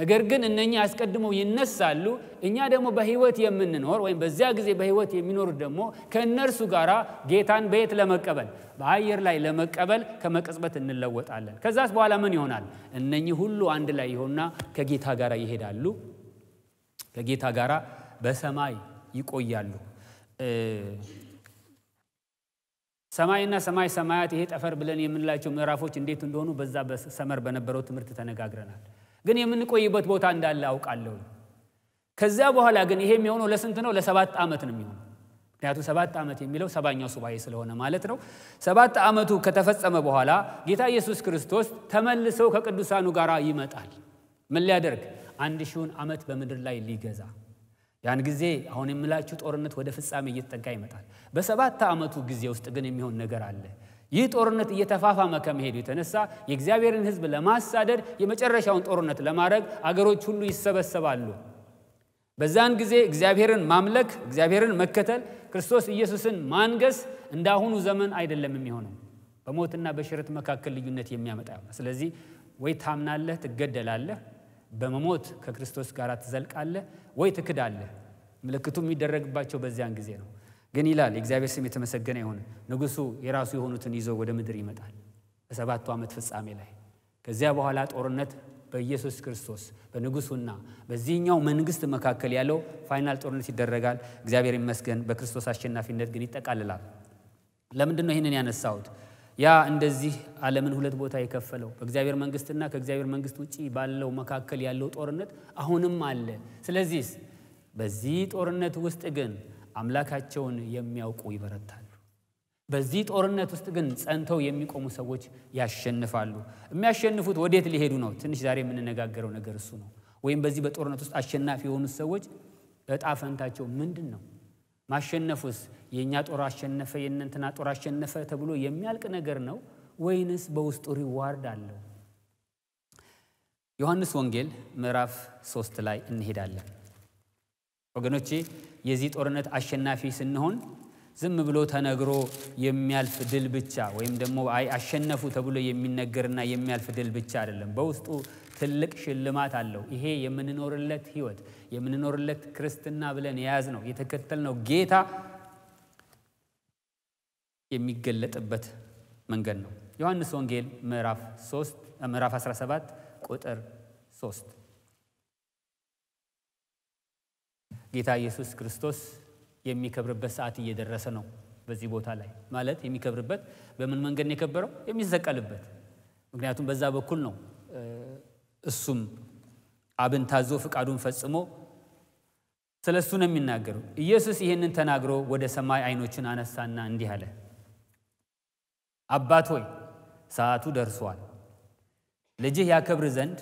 ነገር ግን እነኚህ አስቀድመው ይነሳሉ። እኛ ደግሞ በህይወት የምንኖር ወይም በዚያ ጊዜ በህይወት የሚኖሩት ደግሞ ከእነርሱ ጋር ጌታን በየት ለመቀበል በአየር ላይ ለመቀበል ከመቅጽበት እንለወጣለን። ከዛስ በኋላ ምን ይሆናል? እነኚህ ሁሉ አንድ ላይ ይሆንና ከጌታ ጋር ይሄዳሉ። ከጌታ ጋር በሰማይ ይቆያሉ። ሰማይና ሰማይ ሰማያት ይሄ ጠፈር ብለን የምንላቸው ምዕራፎች እንዴት እንደሆኑ በዛ ሰመር በነበረው ትምህርት ተነጋግረናል። ግን የምንቆይበት ቦታ እንዳለ አውቃለሁ። ከዚያ በኋላ ግን ይሄ የሚሆነው ለስንት ነው? ለሰባት ዓመት ነው የሚሆነው። ምክንያቱም ሰባት ዓመት የሚለው ሰባኛው ሱባኤ ስለሆነ ማለት ነው። ሰባት ዓመቱ ከተፈጸመ በኋላ ጌታ ኢየሱስ ክርስቶስ ተመልሰው ከቅዱሳኑ ጋር ይመጣል። ምን ሊያደርግ? አንድ ሺውን ዓመት በምድር ላይ ሊገዛ። ያን ጊዜ አሁን የምላችሁ ጦርነት ወደ ፍጻሜ እየተጠጋ ይመጣል። በሰባት ዓመቱ ጊዜ ውስጥ ግን የሚሆን ነገር አለ። ይህ ጦርነት እየተፋፋመ ከመሄዱ የተነሳ የእግዚአብሔርን ህዝብ ለማሳደድ የመጨረሻውን ጦርነት ለማድረግ አገሮች ሁሉ ይሰበሰባሉ። በዛን ጊዜ እግዚአብሔርን ማምለክ፣ እግዚአብሔርን መከተል፣ ክርስቶስ ኢየሱስን ማንገስ እንዳሁኑ ዘመን አይደለም የሚሆነው። በሞትና በሽረት መካከል ልዩነት የሚያመጣ ስለዚህ ወይ ታምናለህ፣ ትገደላለህ፣ በመሞት ከክርስቶስ ጋር ትዘልቃለህ፣ ወይ ትክዳለህ። ምልክቱ የሚደረግባቸው በዚያን ጊዜ ነው። ግን ይላል የእግዚአብሔር ስም የተመሰገነ ይሁን፣ ንጉሱ የራሱ የሆኑትን ይዞ ወደ ምድር ይመጣል በሰባቱ ዓመት ፍጻሜ ላይ። ከዚያ በኋላ ጦርነት በኢየሱስ ክርስቶስ በንጉሱና በዚህኛው መንግስት መካከል ያለው ፋይናል ጦርነት ይደረጋል። እግዚአብሔር ይመስገን፣ በክርስቶስ አሸናፊነት ግን ይጠቃልላል። ለምንድ ነው ይህንን ያነሳሁት? ያ እንደዚህ ዓለምን ሁለት ቦታ የከፈለው በእግዚአብሔር መንግስትና ከእግዚአብሔር መንግስት ውጭ ባለው መካከል ያለው ጦርነት አሁንም አለ። ስለዚህ በዚህ ጦርነት ውስጥ ግን አምላካቸውን የሚያውቁ ይበረታሉ። በዚህ ጦርነት ውስጥ ግን ጸንተው የሚቆሙ ሰዎች ያሸንፋሉ። የሚያሸንፉት ወዴት ሊሄዱ ነው? ትንሽ ዛሬ የምንነጋገረው ነገር እሱ ነው። ወይም በዚህ በጦርነት ውስጥ አሸናፊ የሆኑት ሰዎች እጣ ፈንታቸው ምንድን ነው? ማሸነፉስ የእኛ ጦር አሸነፈ የእነንትና ጦር አሸነፈ ተብሎ የሚያልቅ ነገር ነው ወይንስ በውስጡ ሪዋርድ አለው? ዮሐንስ ወንጌል ምዕራፍ ሶስት ላይ እንሄዳለን ወገኖቼ የዚህ ጦርነት አሸናፊ ስንሆን ዝም ብሎ ተነግሮ የሚያልፍ ድል ብቻ ወይም ደግሞ አይ አሸነፉ ተብሎ የሚነገርና የሚያልፍ ድል ብቻ አይደለም። በውስጡ ትልቅ ሽልማት አለው። ይሄ የምንኖርለት ህይወት የምንኖርለት ክርስትና ብለን የያዝ ነው የተከተል ነው ጌታ የሚገለጥበት መንገድ ነው። ዮሐንስ ወንጌል ምዕራፍ ምዕራፍ 17 ቁጥር 3 ጌታ ኢየሱስ ክርስቶስ የሚከብርበት ሰዓት እየደረሰ ነው። በዚህ ቦታ ላይ ማለት የሚከብርበት በምን መንገድ የከበረው? የሚሰቀልበት። ምክንያቱም በዛ በኩል ነው እሱም አብን ታዞ ፍቃዱን ፈጽሞ ስለ እሱ ነው የሚናገረው። ኢየሱስ ይህንን ተናግሮ ወደ ሰማይ አይኖችን አነሳና እንዲህ አለ፣ አባት ሆይ ሰዓቱ ደርሷል። ልጅህ ያከብር ዘንድ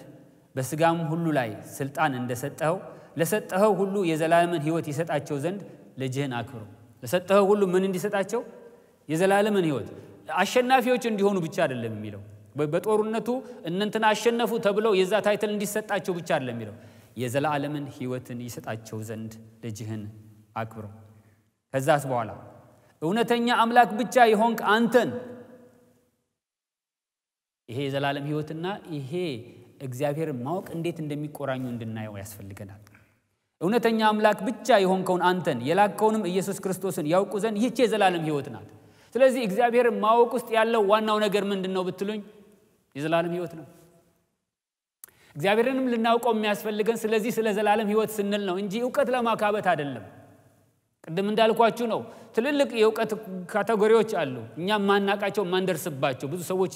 በስጋም ሁሉ ላይ ስልጣን እንደሰጠኸው ለሰጠኸው ሁሉ የዘላለምን ህይወት ይሰጣቸው ዘንድ ልጅህን አክብሩ። ለሰጠኸው ሁሉ ምን እንዲሰጣቸው? የዘላለምን ህይወት። አሸናፊዎች እንዲሆኑ ብቻ አይደለም የሚለው በጦርነቱ እነንትና አሸነፉ ተብለው የዛ ታይትል እንዲሰጣቸው ብቻ አይደለም የሚለው የዘላለምን ህይወትን ይሰጣቸው ዘንድ ልጅህን አክብሮ ከዛስ በኋላ እውነተኛ አምላክ ብቻ የሆንክ አንተን ይሄ የዘላለም ህይወትና ይሄ እግዚአብሔር ማወቅ እንዴት እንደሚቆራኙ እንድናየው ያስፈልገናል። እውነተኛ አምላክ ብቻ የሆንከውን አንተን የላከውንም ኢየሱስ ክርስቶስን ያውቁ ዘንድ ይህች የዘላለም ህይወት ናት። ስለዚህ እግዚአብሔር ማወቅ ውስጥ ያለው ዋናው ነገር ምንድን ነው ብትሉኝ፣ የዘላለም ህይወት ነው። እግዚአብሔርንም ልናውቀው የሚያስፈልገን ስለዚህ ስለ ዘላለም ህይወት ስንል ነው እንጂ እውቀት ለማካበት አይደለም። ቅድም እንዳልኳችሁ ነው። ትልልቅ የእውቀት ካቴጎሪዎች አሉ፣ እኛ ማናቃቸው ማንደርስባቸው፣ ብዙ ሰዎች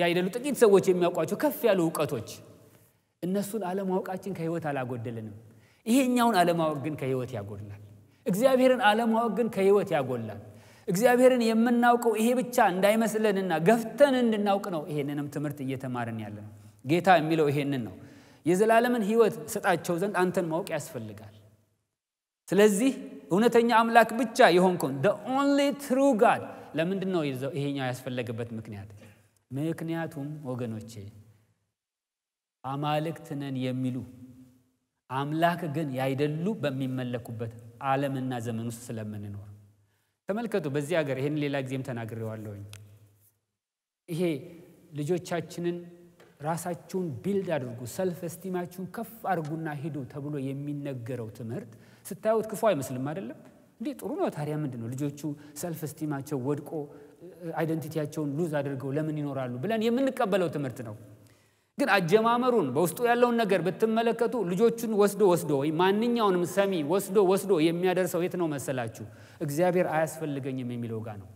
ያይደሉ፣ ጥቂት ሰዎች የሚያውቋቸው ከፍ ያሉ እውቀቶች። እነሱን አለማወቃችን ከህይወት አላጎደልንም። ይሄኛውን አለማወቅ ግን ከህይወት ያጎላል። እግዚአብሔርን አለማወቅ ግን ከህይወት ያጎላል። እግዚአብሔርን የምናውቀው ይሄ ብቻ እንዳይመስለንና ገፍተን እንድናውቅ ነው። ይሄንንም ትምህርት እየተማርን ያለ ነው። ጌታ የሚለው ይሄንን ነው። የዘላለምን ህይወት ሰጣቸው ዘንድ አንተን ማወቅ ያስፈልጋል። ስለዚህ እውነተኛ አምላክ ብቻ የሆንከውን ደ ኦንሊ ትሩ ጋድ ለምንድን ነው ይሄኛው ያስፈለገበት ምክንያት? ምክንያቱም ወገኖቼ አማልክትነን የሚሉ አምላክ ግን ያይደሉ በሚመለኩበት ዓለምና ዘመን ውስጥ ስለምንኖር ተመልከቱ። በዚህ ሀገር ይህን ሌላ ጊዜም ተናግሬዋለሁኝ። ይሄ ልጆቻችንን ራሳችሁን ቢልድ አድርጉ፣ ሰልፍ እስቲማችሁን ከፍ አድርጉና ሂዱ ተብሎ የሚነገረው ትምህርት ስታዩት ክፉ አይመስልም አይደለም? እንዲህ ጥሩ ነው። ታዲያ ምንድን ነው ልጆቹ ሰልፍ እስቲማቸው ወድቆ አይደንቲቲያቸውን ሉዝ አድርገው ለምን ይኖራሉ ብለን የምንቀበለው ትምህርት ነው። ግን አጀማመሩን በውስጡ ያለውን ነገር ብትመለከቱ ልጆቹን ወስዶ ወስዶ ወይም ማንኛውንም ሰሚ ወስዶ ወስዶ የሚያደርሰው የት ነው መሰላችሁ? እግዚአብሔር አያስፈልገኝም የሚለው ጋር ነው።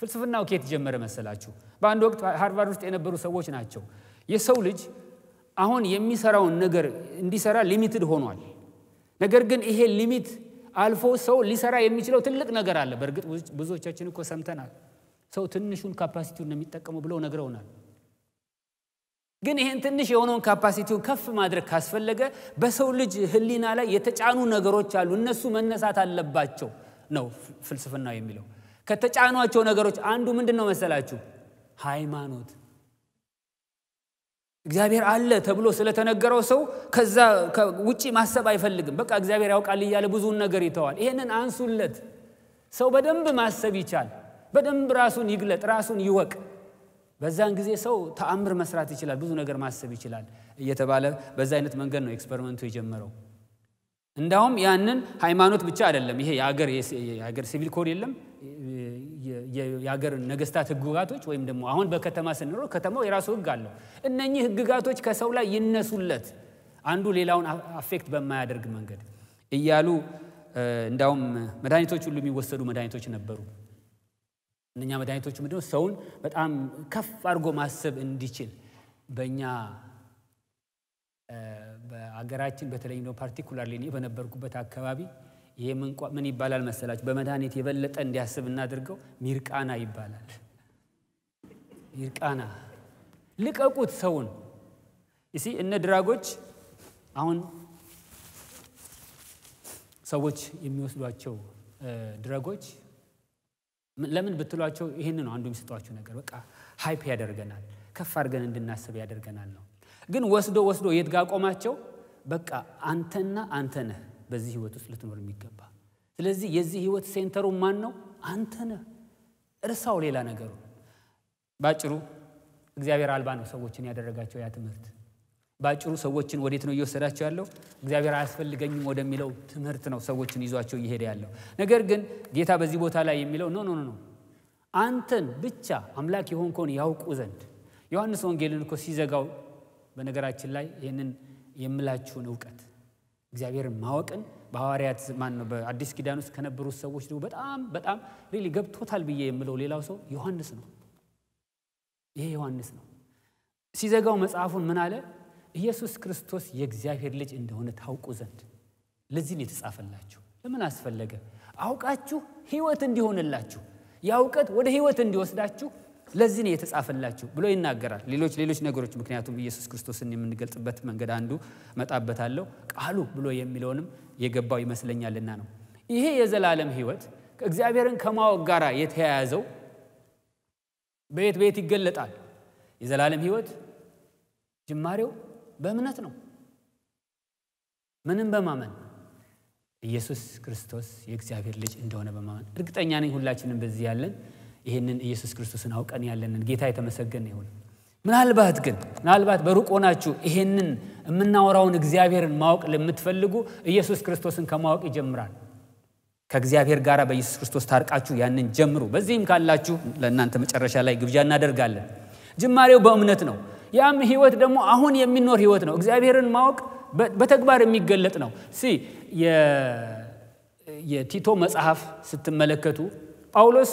ፍልስፍናው ከየት ጀመረ መሰላችሁ? በአንድ ወቅት ሃርቫርድ ውስጥ የነበሩ ሰዎች ናቸው። የሰው ልጅ አሁን የሚሰራውን ነገር እንዲሰራ ሊሚትድ ሆኗል። ነገር ግን ይሄ ሊሚት አልፎ ሰው ሊሰራ የሚችለው ትልቅ ነገር አለ። በእርግጥ ብዙዎቻችን እኮ ሰምተናል። ሰው ትንሹን ካፓሲቲውን ነው የሚጠቀመው ብለው ነግረውናል። ግን ይህን ትንሽ የሆነውን ካፓሲቲውን ከፍ ማድረግ ካስፈለገ በሰው ልጅ ህሊና ላይ የተጫኑ ነገሮች አሉ። እነሱ መነሳት አለባቸው ነው ፍልስፍናው የሚለው። ከተጫኗቸው ነገሮች አንዱ ምንድን ነው መሰላችሁ? ሃይማኖት። እግዚአብሔር አለ ተብሎ ስለተነገረው ሰው ከዛ ውጪ ማሰብ አይፈልግም። በቃ እግዚአብሔር ያውቃል እያለ ብዙውን ነገር ይተዋል። ይህንን አንሱለት። ሰው በደንብ ማሰብ ይቻል፣ በደንብ ራሱን ይግለጥ፣ ራሱን ይወቅ። በዛን ጊዜ ሰው ተአምር መስራት ይችላል፣ ብዙ ነገር ማሰብ ይችላል እየተባለ በዛ አይነት መንገድ ነው ኤክስፐሪመንቱ የጀመረው። እንዳውም ያንን ሃይማኖት ብቻ አይደለም፣ ይሄ የአገር ሲቪል ኮድ የለም የአገር ነገስታት ህግጋቶች ወይም ደግሞ አሁን በከተማ ስንሮ ከተማው የራሱ ህግ አለው። እነኚህ ህግጋቶች ከሰው ላይ ይነሱለት አንዱ ሌላውን አፌክት በማያደርግ መንገድ እያሉ እንዳውም መድኃኒቶች ሁሉ የሚወሰዱ መድኃኒቶች ነበሩ። እነኛ መድኃኒቶች ምንድነው ሰውን በጣም ከፍ አድርጎ ማሰብ እንዲችል በእኛ በሀገራችን በተለይ ነው ፓርቲኩላር እኔ በነበርኩበት አካባቢ ይሄ ምን ይባላል መሰላችሁ? በመድኃኒት የበለጠ እንዲያስብ እናድርገው፣ ሚርቃና ይባላል። ሚርቃና ልቀቁት ሰውን። እሲ እነ ድራጎች አሁን ሰዎች የሚወስዷቸው ድረጎች ለምን ብትሏቸው ይህን ነው አንዱ የሚሰጧቸው ነገር። በቃ ሀይፕ ያደርገናል፣ ከፍ አድርገን እንድናስብ ያደርገናል ነው። ግን ወስዶ ወስዶ የት ጋ ቆማቸው? በቃ አንተና አንተ ነህ በዚህ ህይወት ውስጥ ልትኖር የሚገባ። ስለዚህ የዚህ ህይወት ሴንተሩ ማን ነው? አንተ ነህ። እርሳው ሌላ ነገሩ። ባጭሩ እግዚአብሔር አልባ ነው ሰዎችን ያደረጋቸው ያ ትምህርት። ባጭሩ ሰዎችን ወዴት ነው እየወሰዳቸው ያለው? እግዚአብሔር አያስፈልገኝም ወደሚለው ትምህርት ነው ሰዎችን ይዟቸው እየሄደ ያለው። ነገር ግን ጌታ በዚህ ቦታ ላይ የሚለው ኖ ኖ ኖ አንተን ብቻ አምላክ የሆንከውን ያውቁ ዘንድ ዮሐንስ ወንጌልን እኮ ሲዘጋው በነገራችን ላይ ይህንን የምላችሁን እውቀት እግዚአብሔርን ማወቅን በሐዋርያት ማን ነው በአዲስ ኪዳን ውስጥ ከነበሩት ሰዎች ደግሞ በጣም በጣም ሪሊ ገብቶታል ብዬ የምለው ሌላው ሰው ዮሐንስ ነው። ይሄ ዮሐንስ ነው። ሲዘጋው መጽሐፉን ምን አለ? ኢየሱስ ክርስቶስ የእግዚአብሔር ልጅ እንደሆነ ታውቁ ዘንድ ለዚህ ነው የተጻፈላችሁ። ለምን አስፈለገ? አውቃችሁ ህይወት እንዲሆንላችሁ ያ እውቀት ወደ ህይወት እንዲወስዳችሁ ለዚህ ነው የተጻፈላችሁ ብሎ ይናገራል። ሌሎች ሌሎች ነገሮች ምክንያቱም ኢየሱስ ክርስቶስን የምንገልጽበት መንገድ አንዱ መጣበታለሁ ቃሉ ብሎ የሚለውንም የገባው ይመስለኛልና ነው። ይሄ የዘላለም ህይወት እግዚአብሔርን ከማወቅ ጋር የተያያዘው በየት በየት ይገለጣል? የዘላለም ህይወት ጅማሬው በእምነት ነው። ምንም በማመን ኢየሱስ ክርስቶስ የእግዚአብሔር ልጅ እንደሆነ በማመን እርግጠኛ ነኝ ሁላችንም በዚህ ያለን ይህንን ኢየሱስ ክርስቶስን አውቀን ያለንን ጌታ የተመሰገን ይሁን። ምናልባት ግን ምናልባት በሩቆ ናችሁ ይሄንን የምናወራውን እግዚአብሔርን ማወቅ ለምትፈልጉ ኢየሱስ ክርስቶስን ከማወቅ ይጀምራል። ከእግዚአብሔር ጋር በኢየሱስ ክርስቶስ ታርቃችሁ ያንን ጀምሩ። በዚህም ካላችሁ ለእናንተ መጨረሻ ላይ ግብዣ እናደርጋለን። ጅማሬው በእምነት ነው። ያም ህይወት ደግሞ አሁን የሚኖር ህይወት ነው። እግዚአብሔርን ማወቅ በተግባር የሚገለጥ ነው። ሲ የቲቶ መጽሐፍ ስትመለከቱ ጳውሎስ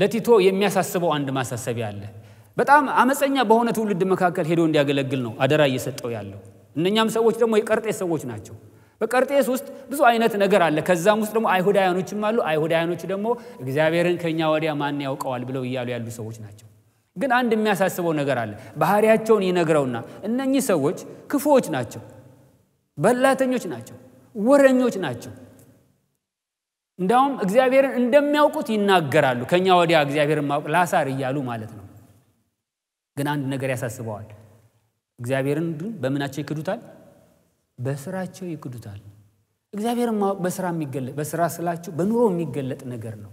ለቲቶ የሚያሳስበው አንድ ማሳሰቢያ አለ። በጣም አመፀኛ በሆነ ትውልድ መካከል ሄዶ እንዲያገለግል ነው አደራ እየሰጠው ያለው። እነኛም ሰዎች ደግሞ የቀርጤስ ሰዎች ናቸው። በቀርጤስ ውስጥ ብዙ አይነት ነገር አለ። ከዛም ውስጥ ደግሞ አይሁዳውያኖችም አሉ። አይሁዳውያኖች ደግሞ እግዚአብሔርን ከኛ ወዲያ ማን ያውቀዋል ብለው እያሉ ያሉ ሰዎች ናቸው። ግን አንድ የሚያሳስበው ነገር አለ። ባህሪያቸውን ይነግረውና እነኚህ ሰዎች ክፉዎች ናቸው፣ በላተኞች ናቸው፣ ወረኞች ናቸው። እንዳውም እግዚአብሔርን እንደሚያውቁት ይናገራሉ። ከኛ ወዲያ እግዚአብሔርን ማወቅ ላሳር እያሉ ማለት ነው። ግን አንድ ነገር ያሳስበዋል። እግዚአብሔርን በምናቸው ይክዱታል? በስራቸው ይክዱታል። እግዚአብሔርን ማወቅ በስራ ስላችሁ በኑሮ የሚገለጥ ነገር ነው።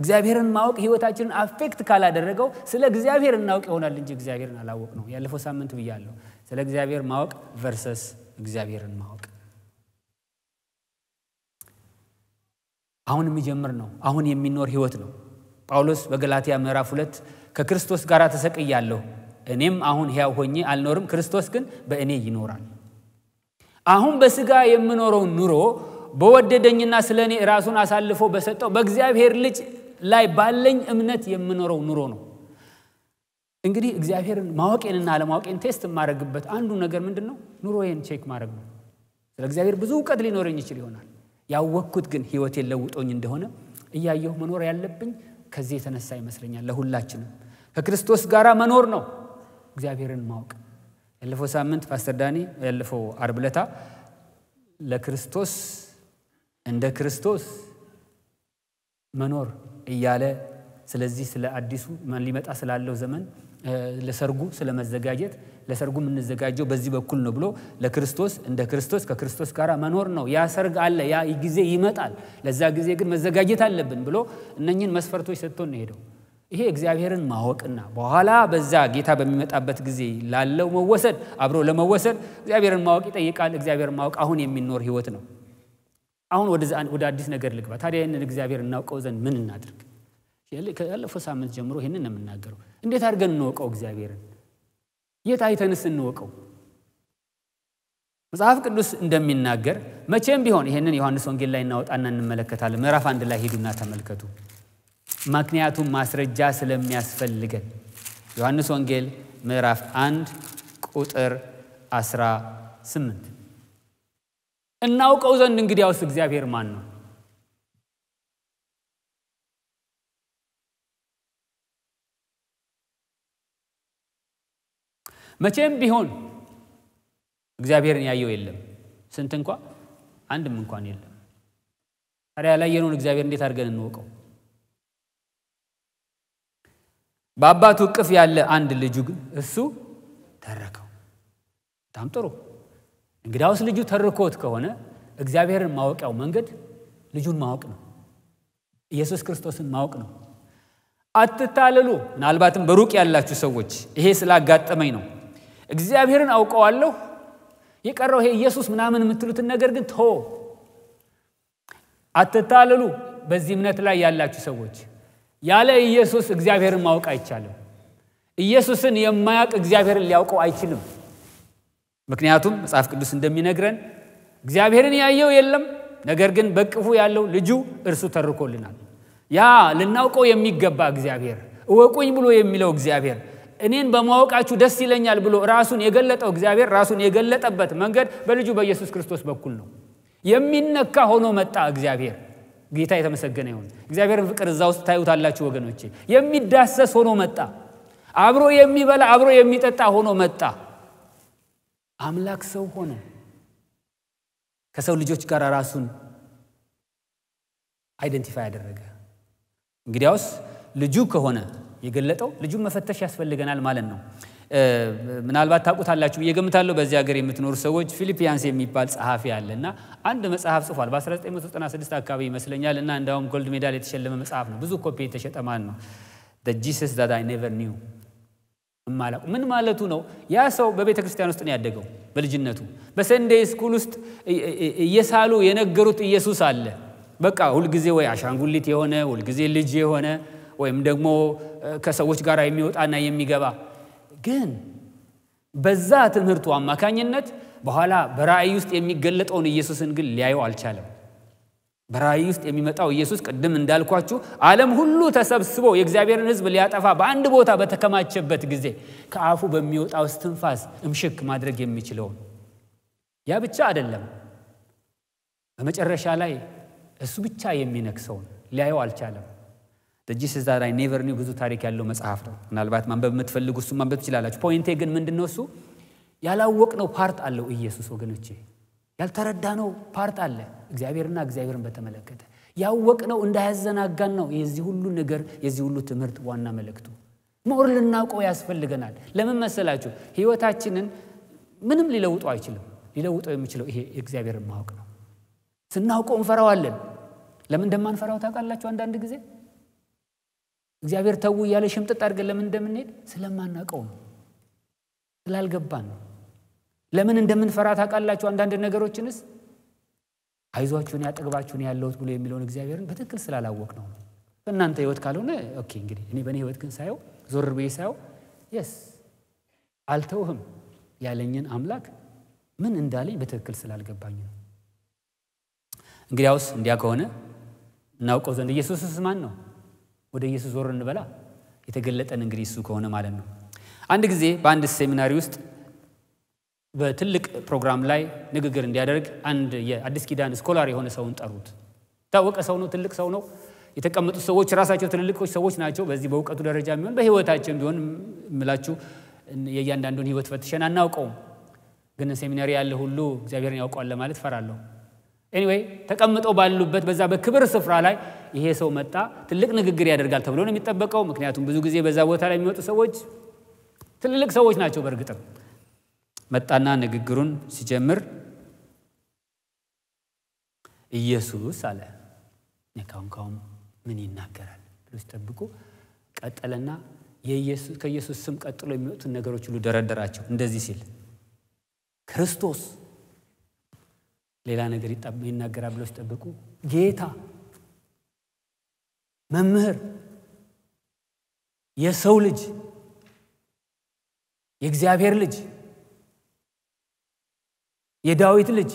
እግዚአብሔርን ማወቅ ህይወታችንን አፌክት ካላደረገው ስለ እግዚአብሔር እናውቅ ይሆናል እንጂ እግዚአብሔርን አላወቅ ነው። ያለፈው ሳምንት ብያለሁ። ስለ እግዚአብሔር ማወቅ ቨርሰስ እግዚአብሔርን ማወቅ አሁን የሚጀምር ነው። አሁን የሚኖር ህይወት ነው። ጳውሎስ በገላትያ ምዕራፍ ሁለት ከክርስቶስ ጋር ተሰቅያለሁ፣ እኔም አሁን ያው ሆኜ አልኖርም፣ ክርስቶስ ግን በእኔ ይኖራል። አሁን በስጋ የምኖረው ኑሮ በወደደኝና ስለ እኔ ራሱን አሳልፎ በሰጠው በእግዚአብሔር ልጅ ላይ ባለኝ እምነት የምኖረው ኑሮ ነው። እንግዲህ እግዚአብሔርን ማወቄንና አለማወቄን ቴስት የማደርግበት አንዱ ነገር ምንድን ነው? ኑሮዬን ቼክ ማድረግ ነው። ስለ እግዚአብሔር ብዙ እውቀት ሊኖረኝ ይችል ይሆናል። ያወቅኩት ግን ህይወት ለውጦኝ እንደሆነ እያየሁ መኖር ያለብኝ ከዚህ የተነሳ ይመስለኛል። ለሁላችንም ከክርስቶስ ጋር መኖር ነው እግዚአብሔርን ማወቅ። ያለፈው ሳምንት ፓስተር ዳኒ ያለፈው አርብለታ ለክርስቶስ እንደ ክርስቶስ መኖር እያለ ስለዚህ ስለ አዲሱ ሊመጣ ስላለው ዘመን ለሰርጉ ስለመዘጋጀት ለሰርጉ የምንዘጋጀው በዚህ በኩል ነው ብሎ ለክርስቶስ እንደ ክርስቶስ ከክርስቶስ ጋር መኖር ነው። ያ ሰርግ አለ፣ ያ ጊዜ ይመጣል። ለዛ ጊዜ ግን መዘጋጀት አለብን ብሎ እነኝን መስፈርቶች ሰጥቶ እንሄደው ሄደው። ይሄ እግዚአብሔርን ማወቅና በኋላ በዛ ጌታ በሚመጣበት ጊዜ ላለው መወሰድ አብሮ ለመወሰድ እግዚአብሔርን ማወቅ ይጠይቃል። እግዚአብሔርን ማወቅ አሁን የሚኖር ህይወት ነው። አሁን ወደ አዲስ ነገር ልግባ። ታዲያ ይህንን እግዚአብሔር እናውቀው ዘንድ ምን እናድርግ? ያለፈው ሳምንት ጀምሮ ይህንን ነው የምናገረው። እንዴት አድርገን እንወቀው እግዚአብሔርን? የት አይተንስ እንወቀው? መጽሐፍ ቅዱስ እንደሚናገር መቼም ቢሆን ይህንን ዮሐንስ ወንጌል ላይ እናወጣና እንመለከታለን። ምዕራፍ አንድ ላይ ሄዱና ተመልከቱ። ምክንያቱም ማስረጃ ስለሚያስፈልገን ዮሐንስ ወንጌል ምዕራፍ አንድ ቁጥር 18 እናውቀው ዘንድ እንግዲያውስ እግዚአብሔር ማን ነው? መቼም ቢሆን እግዚአብሔርን ያየው የለም። ስንት እንኳ አንድም እንኳን የለም። ታዲያ ያላየነውን እግዚአብሔር እንዴት አድርገን እንወቀው? በአባቱ እቅፍ ያለ አንድ ልጁ ግን እሱ ተረከው። በጣም ጥሩ እንግዲያውስ ልጁ ተርኮት ከሆነ እግዚአብሔርን ማወቂያው መንገድ ልጁን ማወቅ ነው። ኢየሱስ ክርስቶስን ማወቅ ነው። አትታለሉ። ምናልባትም በሩቅ ያላችሁ ሰዎች ይሄ ስላጋጠመኝ ነው። እግዚአብሔርን አውቀዋለሁ፣ የቀረው ይሄ ኢየሱስ ምናምን የምትሉትን ነገር ግን ቶ አትታለሉ። በዚህ እምነት ላይ ያላችሁ ሰዎች ያለ ኢየሱስ እግዚአብሔርን ማወቅ አይቻልም። ኢየሱስን የማያውቅ እግዚአብሔርን ሊያውቀው አይችልም። ምክንያቱም መጽሐፍ ቅዱስ እንደሚነግረን እግዚአብሔርን ያየው የለም፣ ነገር ግን በቅፉ ያለው ልጁ እርሱ ተርኮልናል። ያ ልናውቀው የሚገባ እግዚአብሔር፣ እወቁኝ ብሎ የሚለው እግዚአብሔር፣ እኔን በማወቃችሁ ደስ ይለኛል ብሎ ራሱን የገለጠው እግዚአብሔር ራሱን የገለጠበት መንገድ በልጁ በኢየሱስ ክርስቶስ በኩል ነው። የሚነካ ሆኖ መጣ እግዚአብሔር። ጌታ የተመሰገነ ይሁን። እግዚአብሔርን ፍቅር እዛ ውስጥ ታዩታላችሁ ወገኖቼ። የሚዳሰስ ሆኖ መጣ። አብሮ የሚበላ አብሮ የሚጠጣ ሆኖ መጣ። አምላክ ሰው ሆነ። ከሰው ልጆች ጋር ራሱን አይደንቲፋይ ያደረገ። እንግዲያውስ ልጁ ከሆነ የገለጠው ልጁን መፈተሽ ያስፈልገናል ማለት ነው። ምናልባት ታውቁታላችሁ ብዬ እገምታለሁ። በዚህ ሀገር የምትኖሩ ሰዎች ፊልፒያንስ የሚባል ጸሐፊ አለ እና አንድ መጽሐፍ ጽፏል። በ1996 አካባቢ ይመስለኛል እና እንዳውም ጎልድ ሜዳል የተሸለመ መጽሐፍ ነው። ብዙ ኮፒ የተሸጠ ማለት ነው ጂሰስ ዛት አይ ኔቨር ኒው እማላቁ ምን ማለቱ ነው? ያ ሰው በቤተ ክርስቲያን ውስጥ ነው ያደገው። በልጅነቱ በሰንዴ ስኩል ውስጥ እየሳሉ የነገሩት ኢየሱስ አለ። በቃ ሁልጊዜ ወይ አሻንጉሊት የሆነ ሁልጊዜ ልጅ የሆነ ወይም ደግሞ ከሰዎች ጋር የሚወጣና የሚገባ ግን በዛ ትምህርቱ አማካኝነት በኋላ በራእይ ውስጥ የሚገለጠውን ኢየሱስን ግን ሊያየው አልቻለም። በራእይ ውስጥ የሚመጣው ኢየሱስ ቅድም እንዳልኳችሁ ዓለም ሁሉ ተሰብስቦ የእግዚአብሔርን ሕዝብ ሊያጠፋ በአንድ ቦታ በተከማቸበት ጊዜ ከአፉ በሚወጣው እስትንፋስ እምሽክ ማድረግ የሚችለውን ያ ብቻ አይደለም፣ በመጨረሻ ላይ እሱ ብቻ የሚነግሰውን ሊያየው አልቻለም። ደጅስ እዛ ላይ ኔቨር ኒው ብዙ ታሪክ ያለው መጽሐፍ ነው። ምናልባት ማንበብ የምትፈልጉ እሱ ማንበብ ትችላላችሁ። ፖይንቴ ግን ምንድነው? ነው? እሱ ያላወቅነው ፓርት አለው ኢየሱስ ወገኖቼ ያልተረዳነው ፓርት አለ። እግዚአብሔርና እግዚአብሔርን በተመለከተ ያወቅነው እንዳያዘናጋን ነው። የዚህ ሁሉ ነገር የዚህ ሁሉ ትምህርት ዋና መልእክቱ ሞር ልናውቀው ያስፈልገናል። ለምን መሰላችሁ? ህይወታችንን ምንም ሊለውጡ አይችልም። ሊለውጠው የሚችለው ይሄ እግዚአብሔር ማወቅ ነው። ስናውቀው እንፈራዋለን። ለምን እንደማንፈራው ታውቃላችሁ? አንዳንድ ጊዜ እግዚአብሔር ተዉ እያለ ሽምጥጥ አድርገን ለምን እንደምንሄድ ስለማናውቀው ነው፣ ስላልገባን ነው። ለምን እንደምንፈራ ታውቃላችሁ? አንዳንድ ነገሮችንስ አይዟችሁን ያጠግባችሁን ያለሁት ብሎ የሚለውን እግዚአብሔርን በትክክል ስላላወቅ ነው። በእናንተ ህይወት ካልሆነ ኦኬ። እንግዲህ እኔ በእኔ ህይወት ግን ሳየው፣ ዞር ብዬ ሳየው፣ የስ አልተውህም ያለኝን አምላክ ምን እንዳለኝ በትክክል ስላልገባኝ ነው። እንግዲያውስ እንዲያ ከሆነ እናውቀው ዘንድ ኢየሱስስ ማን ነው? ወደ ኢየሱስ ዞር እንበላ የተገለጠን እንግዲህ እሱ ከሆነ ማለት ነው። አንድ ጊዜ በአንድ ሴሚናሪ ውስጥ በትልቅ ፕሮግራም ላይ ንግግር እንዲያደርግ አንድ የአዲስ ኪዳን ስኮላር የሆነ ሰውን ጠሩት። ታወቀ ሰው ነው፣ ትልቅ ሰው ነው። የተቀመጡት ሰዎች ራሳቸው ትልልቆች ሰዎች ናቸው። በዚህ በእውቀቱ ደረጃ የሚሆን በህይወታቸው ቢሆን ምላችሁ የእያንዳንዱን ህይወት ፈትሸን አናውቀውም። ግን ሴሚናሪ ያለ ሁሉ እግዚአብሔርን ያውቀዋል ለማለት ፈራለሁ። ኤኒዌይ ተቀምጠው ባሉበት በዛ በክብር ስፍራ ላይ ይሄ ሰው መጣ፣ ትልቅ ንግግር ያደርጋል ተብሎ ነው የሚጠበቀው። ምክንያቱም ብዙ ጊዜ በዛ ቦታ ላይ የሚመጡ ሰዎች ትልልቅ ሰዎች ናቸው በእርግጥም መጣና ንግግሩን ሲጀምር ኢየሱስ አለ። ካሁን ካሁን ምን ይናገራል ብሎ ሲጠብቁ ቀጠለና ከኢየሱስ ስም ቀጥሎ የሚወጡትን ነገሮች ሁሉ ደረደራቸው። እንደዚህ ሲል ክርስቶስ፣ ሌላ ነገር ይናገራል ብሎ ሲጠብቁ ጌታ፣ መምህር፣ የሰው ልጅ፣ የእግዚአብሔር ልጅ የዳዊት ልጅ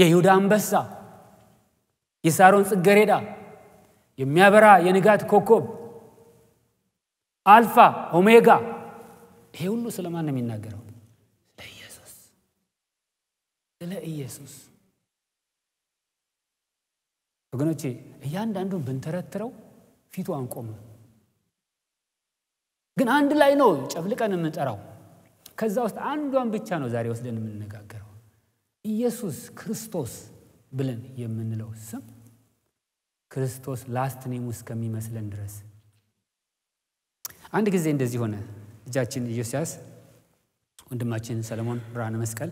የይሁዳ አንበሳ የሳሮን ጽገሬዳ የሚያበራ የንጋት ኮከብ አልፋ ኦሜጋ ይሄ ሁሉ ስለማን ነው የሚናገረው ስለ ኢየሱስ ስለ ኢየሱስ ወገኖቼ እያንዳንዱን ብንተረትረው ፊቱ አንቆምም ግን አንድ ላይ ነው ጨፍልቀን የምንጠራው ከዛ ውስጥ አንዷን ብቻ ነው ዛሬ ወስደን የምንነጋገረው። ኢየሱስ ክርስቶስ ብለን የምንለው ስም ክርስቶስ ላስት ኔሙ እስከሚመስለን ድረስ አንድ ጊዜ እንደዚህ ሆነ። ልጃችን ኢዮስያስ ወንድማችን ሰለሞን ብርሃነ መስቀል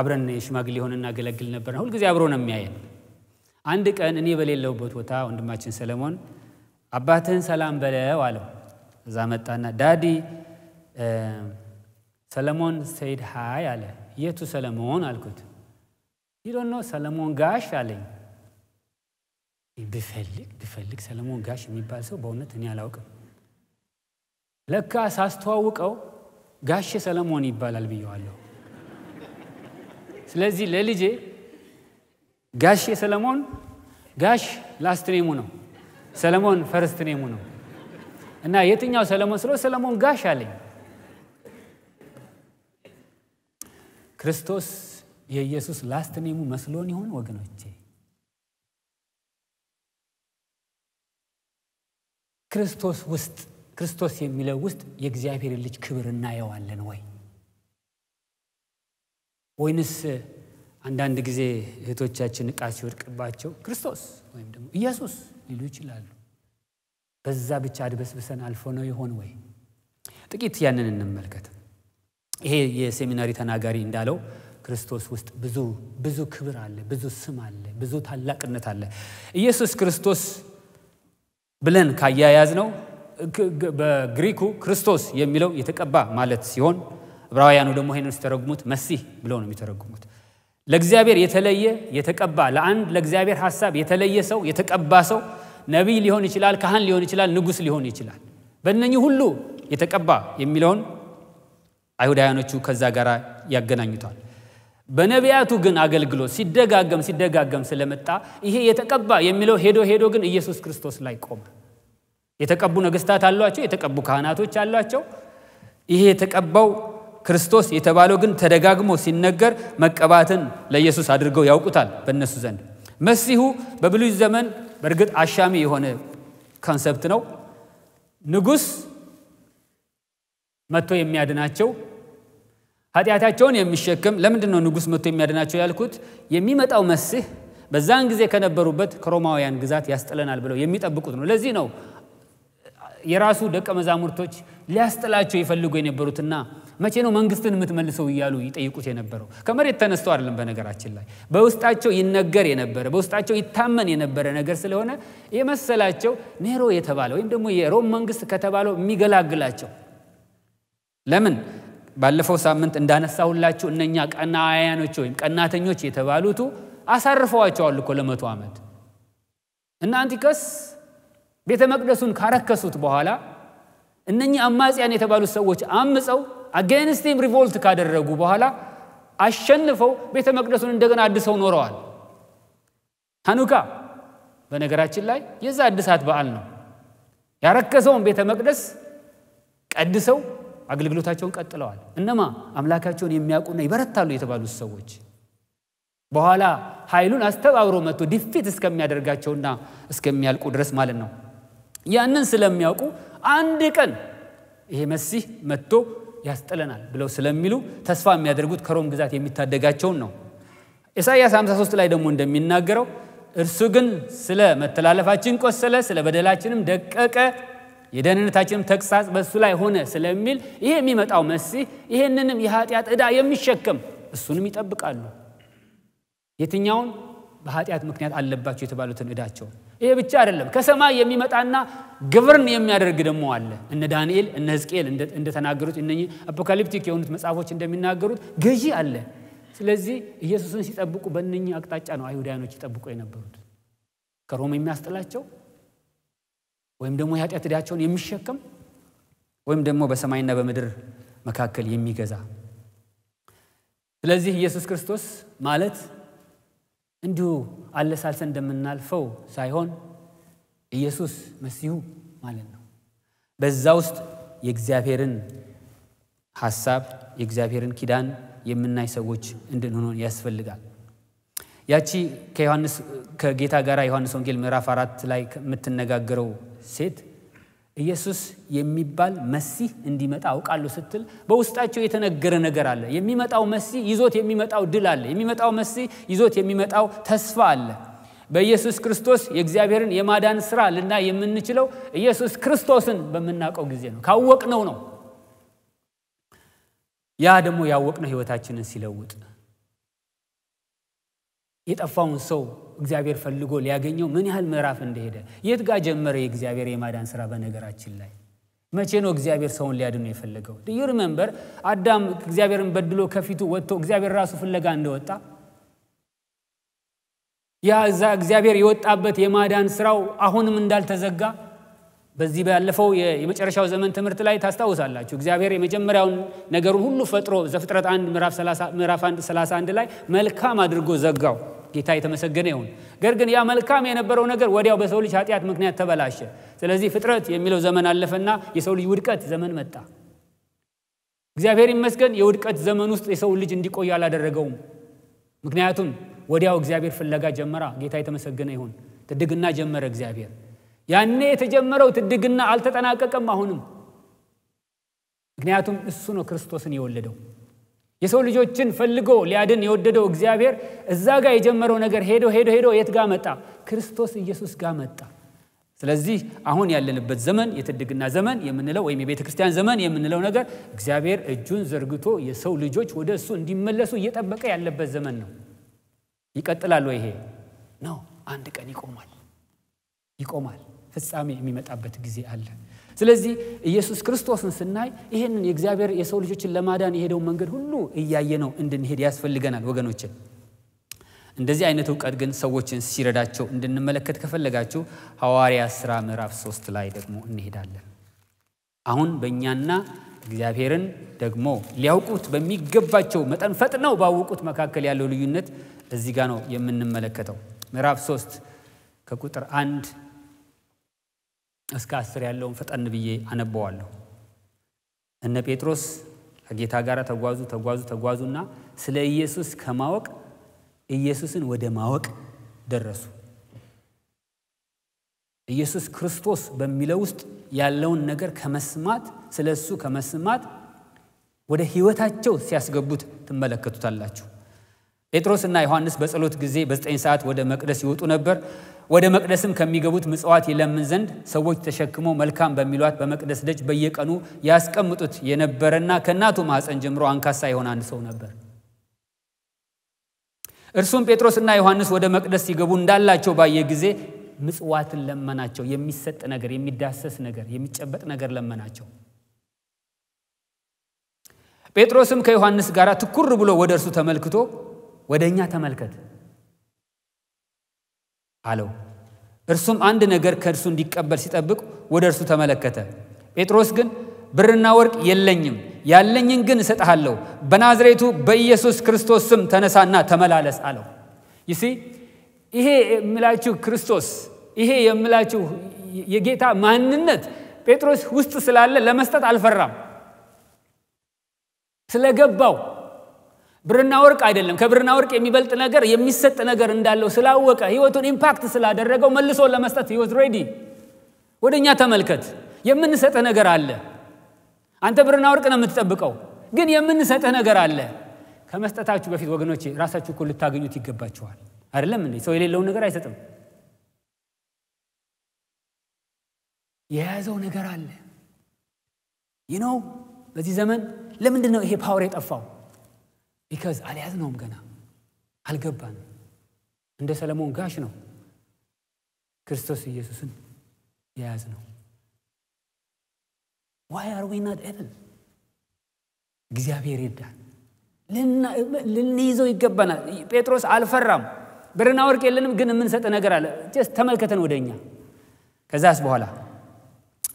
አብረን የሽማግሌ ሆነ እናገለግል ነበር። ሁልጊዜ አብሮ ነው የሚያየን። አንድ ቀን እኔ በሌለውበት ቦታ ወንድማችን ሰለሞን አባትህን ሰላም በለው አለው። እዛ መጣና ዳዲ ሰለሞን ሰይድ ሃይ አለ። የቱ ሰለሞን አልኩት። ይዶኖ ሰለሞን ጋሽ አለኝ። ብፈልግ ብፈልግ ሰለሞን ጋሽ የሚባል ሰው በእውነት እኔ አላውቅም። ለካ ሳስተዋውቀው ጋሼ ሰለሞን ይባላል ብየዋለሁ። ስለዚህ ለልጄ ጋሽ ሰለሞን ጋሽ ላስትኔሙ ነው፣ ሰለሞን ፈርስትኔሙ ነው። እና የትኛው ሰለሞን ስለ ሰለሞን ጋሽ አለኝ። ክርስቶስ የኢየሱስ ላስትኔሙ መስሎን ይሆን ወገኖቼ? ክርስቶስ ውስጥ ክርስቶስ የሚለው ውስጥ የእግዚአብሔር ልጅ ክብር እናየዋለን ወይ? ወይንስ አንዳንድ ጊዜ እህቶቻችን እቃ ሲወድቅባቸው ክርስቶስ ወይም ደግሞ ኢየሱስ ሊሉ ይችላሉ። በዛ ብቻ አድበስብሰን አልፎ ነው ይሆን ወይ? ጥቂት ያንን እንመልከት። ይሄ የሴሚናሪ ተናጋሪ እንዳለው ክርስቶስ ውስጥ ብዙ ብዙ ክብር አለ፣ ብዙ ስም አለ፣ ብዙ ታላቅነት አለ። ኢየሱስ ክርስቶስ ብለን ካያያዝ ነው በግሪኩ ክርስቶስ የሚለው የተቀባ ማለት ሲሆን ዕብራውያኑ ደግሞ ይህንን ሲተረጉሙት መሲህ ብለው ነው የሚተረጉሙት። ለእግዚአብሔር የተለየ የተቀባ፣ ለአንድ ለእግዚአብሔር ሀሳብ የተለየ ሰው የተቀባ ሰው ነቢይ ሊሆን ይችላል፣ ካህን ሊሆን ይችላል፣ ንጉስ ሊሆን ይችላል። በእነኚህ ሁሉ የተቀባ የሚለውን አይሁዳውያኖቹ ከዛ ጋር ያገናኙታል። በነቢያቱ ግን አገልግሎት ሲደጋገም ሲደጋገም ስለመጣ ይሄ የተቀባ የሚለው ሄዶ ሄዶ ግን ኢየሱስ ክርስቶስ ላይ ቆመ። የተቀቡ ነገስታት አሏቸው፣ የተቀቡ ካህናቶች አሏቸው። ይሄ የተቀባው ክርስቶስ የተባለው ግን ተደጋግሞ ሲነገር መቀባትን ለኢየሱስ አድርገው ያውቁታል በእነሱ ዘንድ። መሲሁ በብሉይ ዘመን በእርግጥ አሻሚ የሆነ ኮንሰፕት ነው። ንጉስ መጥቶ የሚያድናቸው ኃጢአታቸውን የሚሸከም ለምንድን ነው ንጉስ መጥቶ የሚያድናቸው ያልኩት? የሚመጣው መስህ በዛን ጊዜ ከነበሩበት ከሮማውያን ግዛት ያስጥለናል ብለው የሚጠብቁት ነው። ለዚህ ነው የራሱ ደቀ መዛሙርቶች ሊያስጥላቸው ይፈልጉ የነበሩትና መቼ ነው መንግስትን የምትመልሰው እያሉ ይጠይቁት የነበረው ከመሬት ተነስተው አይደለም። በነገራችን ላይ በውስጣቸው ይነገር የነበረ በውስጣቸው ይታመን የነበረ ነገር ስለሆነ የመሰላቸው ኔሮ የተባለ ወይም ደግሞ የሮም መንግስት ከተባለው የሚገላግላቸው ለምን ባለፈው ሳምንት እንዳነሳሁላችሁ እነኛ አያኖች ወይም ቀናተኞች የተባሉቱ አሳርፈዋቸዋል እኮ ለመቶ ዓመት እና አንቲከስ ቤተ መቅደሱን ካረከሱት በኋላ እነኚህ አማጽያን የተባሉት ሰዎች አምፀው አጌንስቴም ሪቮልት ካደረጉ በኋላ አሸንፈው ቤተ መቅደሱን እንደገና አድሰው ኖረዋል። ሀኑካ በነገራችን ላይ የዛ አድሳት በዓል ነው። ያረከሰውን ቤተ መቅደስ ቀድሰው አገልግሎታቸውን ቀጥለዋል። እነማ አምላካቸውን የሚያውቁና ይበረታሉ የተባሉት ሰዎች በኋላ ኃይሉን አስተባብሮ መጥቶ ዲፊት እስከሚያደርጋቸውና እስከሚያልቁ ድረስ ማለት ነው። ያንን ስለሚያውቁ አንድ ቀን ይሄ መሲህ መጥቶ ያስጥለናል ብለው ስለሚሉ ተስፋ የሚያደርጉት ከሮም ግዛት የሚታደጋቸውን ነው። ኢሳይያስ 53 ላይ ደግሞ እንደሚናገረው እርሱ ግን ስለ መተላለፋችን ቆሰለ፣ ስለ በደላችንም ደቀቀ፣ የደህንነታችንም ተቅሳጽ በእሱ ላይ ሆነ ስለሚል ይሄ የሚመጣው መሲህ ይሄንንም የኃጢአት ዕዳ የሚሸከም እሱንም ይጠብቃሉ። የትኛውን በኃጢአት ምክንያት አለባቸው የተባሉትን እዳቸው? ይሄ ብቻ አይደለም። ከሰማይ የሚመጣና ግብርን የሚያደርግ ደግሞ አለ። እነ ዳንኤል እነ ሕዝቅኤል እንደተናገሩት እነ አፖካሊፕቲክ የሆኑት መጽሐፎች እንደሚናገሩት ገዢ አለ። ስለዚህ ኢየሱስን ሲጠብቁ በእነኚህ አቅጣጫ ነው አይሁዳያኖች ይጠብቁ የነበሩት። ከሮም የሚያስጥላቸው ወይም ደግሞ የኃጢአት ዕዳቸውን የሚሸከም ወይም ደግሞ በሰማይና በምድር መካከል የሚገዛ ስለዚህ ኢየሱስ ክርስቶስ ማለት እንዲሁ አለሳልሰን እንደምናልፈው ሳይሆን ኢየሱስ መሲሁ ማለት ነው። በዛ ውስጥ የእግዚአብሔርን ሐሳብ የእግዚአብሔርን ኪዳን የምናይ ሰዎች እንድንሆን ያስፈልጋል። ያቺ ከጌታ ጋር ዮሐንስ ወንጌል ምዕራፍ አራት ላይ የምትነጋገረው ሴት ኢየሱስ የሚባል መሲህ እንዲመጣ አውቃለሁ ስትል በውስጣቸው የተነገረ ነገር አለ። የሚመጣው መሲህ ይዞት የሚመጣው ድል አለ። የሚመጣው መሲህ ይዞት የሚመጣው ተስፋ አለ። በኢየሱስ ክርስቶስ የእግዚአብሔርን የማዳን ስራ ልና የምንችለው ኢየሱስ ክርስቶስን በምናውቀው ጊዜ ነው፣ ካወቅነው ነው። ያ ደግሞ ያወቅነው ህይወታችንን ሲለውጥ የጠፋውን ሰው እግዚአብሔር ፈልጎ ሊያገኘው ምን ያህል ምዕራፍ እንደሄደ የት ጋር ጀመረ የእግዚአብሔር የማዳን ስራ? በነገራችን ላይ መቼ ነው እግዚአብሔር ሰውን ሊያድኑ የፈለገው? ዩ ሪመምበር አዳም እግዚአብሔርን በድሎ ከፊቱ ወጥቶ እግዚአብሔር ራሱ ፍለጋ እንደወጣ ያ እዛ እግዚአብሔር የወጣበት የማዳን ስራው አሁንም እንዳልተዘጋ በዚህ ባለፈው የመጨረሻው ዘመን ትምህርት ላይ ታስታውሳላችሁ። እግዚአብሔር የመጀመሪያውን ነገሩን ሁሉ ፈጥሮ ዘፍጥረት 1 ምዕራፍ 31 ላይ መልካም አድርጎ ዘጋው። ጌታ የተመሰገነ ይሁን። ገር ግን ያ መልካም የነበረው ነገር ወዲያው በሰው ልጅ ኃጢአት ምክንያት ተበላሸ። ስለዚህ ፍጥረት የሚለው ዘመን አለፈና የሰው ልጅ ውድቀት ዘመን መጣ። እግዚአብሔር ይመስገን የውድቀት ዘመን ውስጥ የሰው ልጅ እንዲቆይ አላደረገውም። ምክንያቱም ወዲያው እግዚአብሔር ፍለጋ ጀመራ። ጌታ የተመሰገነ ይሁን። ትድግና ጀመረ እግዚአብሔር። ያኔ የተጀመረው ትድግና አልተጠናቀቀም አሁንም። ምክንያቱም እሱ ነው ክርስቶስን የወለደው። የሰው ልጆችን ፈልጎ ሊያድን የወደደው እግዚአብሔር እዛ ጋር የጀመረው ነገር ሄዶ ሄዶ ሄዶ የት ጋር መጣ? ክርስቶስ ኢየሱስ ጋር መጣ። ስለዚህ አሁን ያለንበት ዘመን የትድግና ዘመን የምንለው ወይም የቤተ ክርስቲያን ዘመን የምንለው ነገር እግዚአብሔር እጁን ዘርግቶ የሰው ልጆች ወደ እሱ እንዲመለሱ እየጠበቀ ያለበት ዘመን ነው። ይቀጥላል ወይሄ ይሄ ነው። አንድ ቀን ይቆማል፣ ይቆማል። ፍጻሜ የሚመጣበት ጊዜ አለ። ስለዚህ ኢየሱስ ክርስቶስን ስናይ ይህንን የእግዚአብሔር የሰው ልጆችን ለማዳን የሄደውን መንገድ ሁሉ እያየ ነው እንድንሄድ ያስፈልገናል ወገኖችን እንደዚህ አይነት እውቀት ግን ሰዎችን ሲረዳቸው እንድንመለከት ከፈለጋችሁ ሐዋርያ ሥራ ምዕራፍ ሶስት ላይ ደግሞ እንሄዳለን። አሁን በእኛና እግዚአብሔርን ደግሞ ሊያውቁት በሚገባቸው መጠን ፈጥነው ባወቁት መካከል ያለው ልዩነት እዚህ ጋ ነው የምንመለከተው። ምዕራፍ ሶስት ከቁጥር አንድ እስከ አስር ያለውን ፈጠን ብዬ አነበዋለሁ። እነ ጴጥሮስ ከጌታ ጋር ተጓዙ ተጓዙ ተጓዙና ስለ ኢየሱስ ከማወቅ ኢየሱስን ወደ ማወቅ ደረሱ። ኢየሱስ ክርስቶስ በሚለው ውስጥ ያለውን ነገር ከመስማት ስለ እሱ ከመስማት ወደ ሕይወታቸው ሲያስገቡት ትመለከቱታላችሁ። ጴጥሮስና ዮሐንስ በጸሎት ጊዜ በዘጠኝ ሰዓት ወደ መቅደስ ይወጡ ነበር። ወደ መቅደስም ከሚገቡት ምጽዋት ይለምን ዘንድ ሰዎች ተሸክሞ መልካም በሚሏት በመቅደስ ደጅ በየቀኑ ያስቀምጡት የነበረና ከእናቱ ማኅፀን ጀምሮ አንካሳ የሆነ አንድ ሰው ነበር። እርሱም ጴጥሮስና ዮሐንስ ወደ መቅደስ ሲገቡ እንዳላቸው ባየ ጊዜ ምጽዋትን ለመናቸው። የሚሰጥ ነገር፣ የሚዳሰስ ነገር፣ የሚጨበጥ ነገር ለመናቸው። ጴጥሮስም ከዮሐንስ ጋር ትኩር ብሎ ወደ እርሱ ተመልክቶ ወደ እኛ ተመልከት አለው። እርሱም አንድ ነገር ከእርሱ እንዲቀበል ሲጠብቅ ወደ እርሱ ተመለከተ። ጴጥሮስ ግን ብርና ወርቅ የለኝም፣ ያለኝን ግን እሰጥሃለሁ። በናዝሬቱ በኢየሱስ ክርስቶስ ስም ተነሳና ተመላለስ አለው። ይሲ ይሄ የምላችሁ ክርስቶስ፣ ይሄ የምላችሁ የጌታ ማንነት ጴጥሮስ ውስጥ ስላለ ለመስጠት አልፈራም ስለገባው ብርና ወርቅ አይደለም። ከብርና ወርቅ የሚበልጥ ነገር የሚሰጥ ነገር እንዳለው ስላወቀ ህይወቱን ኢምፓክት ስላደረገው መልሶ ለመስጠት ህይወት ሬዲ። ወደ እኛ ተመልከት፣ የምንሰጥህ ነገር አለ። አንተ ብርና ወርቅ ነው የምትጠብቀው፣ ግን የምንሰጥህ ነገር አለ። ከመስጠታችሁ በፊት ወገኖቼ ራሳችሁ እኮ ልታገኙት ይገባችኋል። አይደለም እንዴ? ሰው የሌለውን ነገር አይሰጥም። የያዘው ነገር አለ። ይህ ነው በዚህ ዘመን ለምንድን ነው ይሄ ፓወር የጠፋው? ቢካዝ አልያዝነውም፣ ገና አልገባን እንደ ሰለሞን ጋሽ ነው ክርስቶስ ኢየሱስን ነው ዋይ አር ዊ ናት ኤብል? እግዚአብሔር ይዳል ልንይዘው ይገባናል። ጴጥሮስ አልፈራም። ብርና ወርቅ የለንም፣ ግን የምንሰጥ ነገር አለ። ስ ተመልከተን ወደ እኛ። ከዛስ በኋላ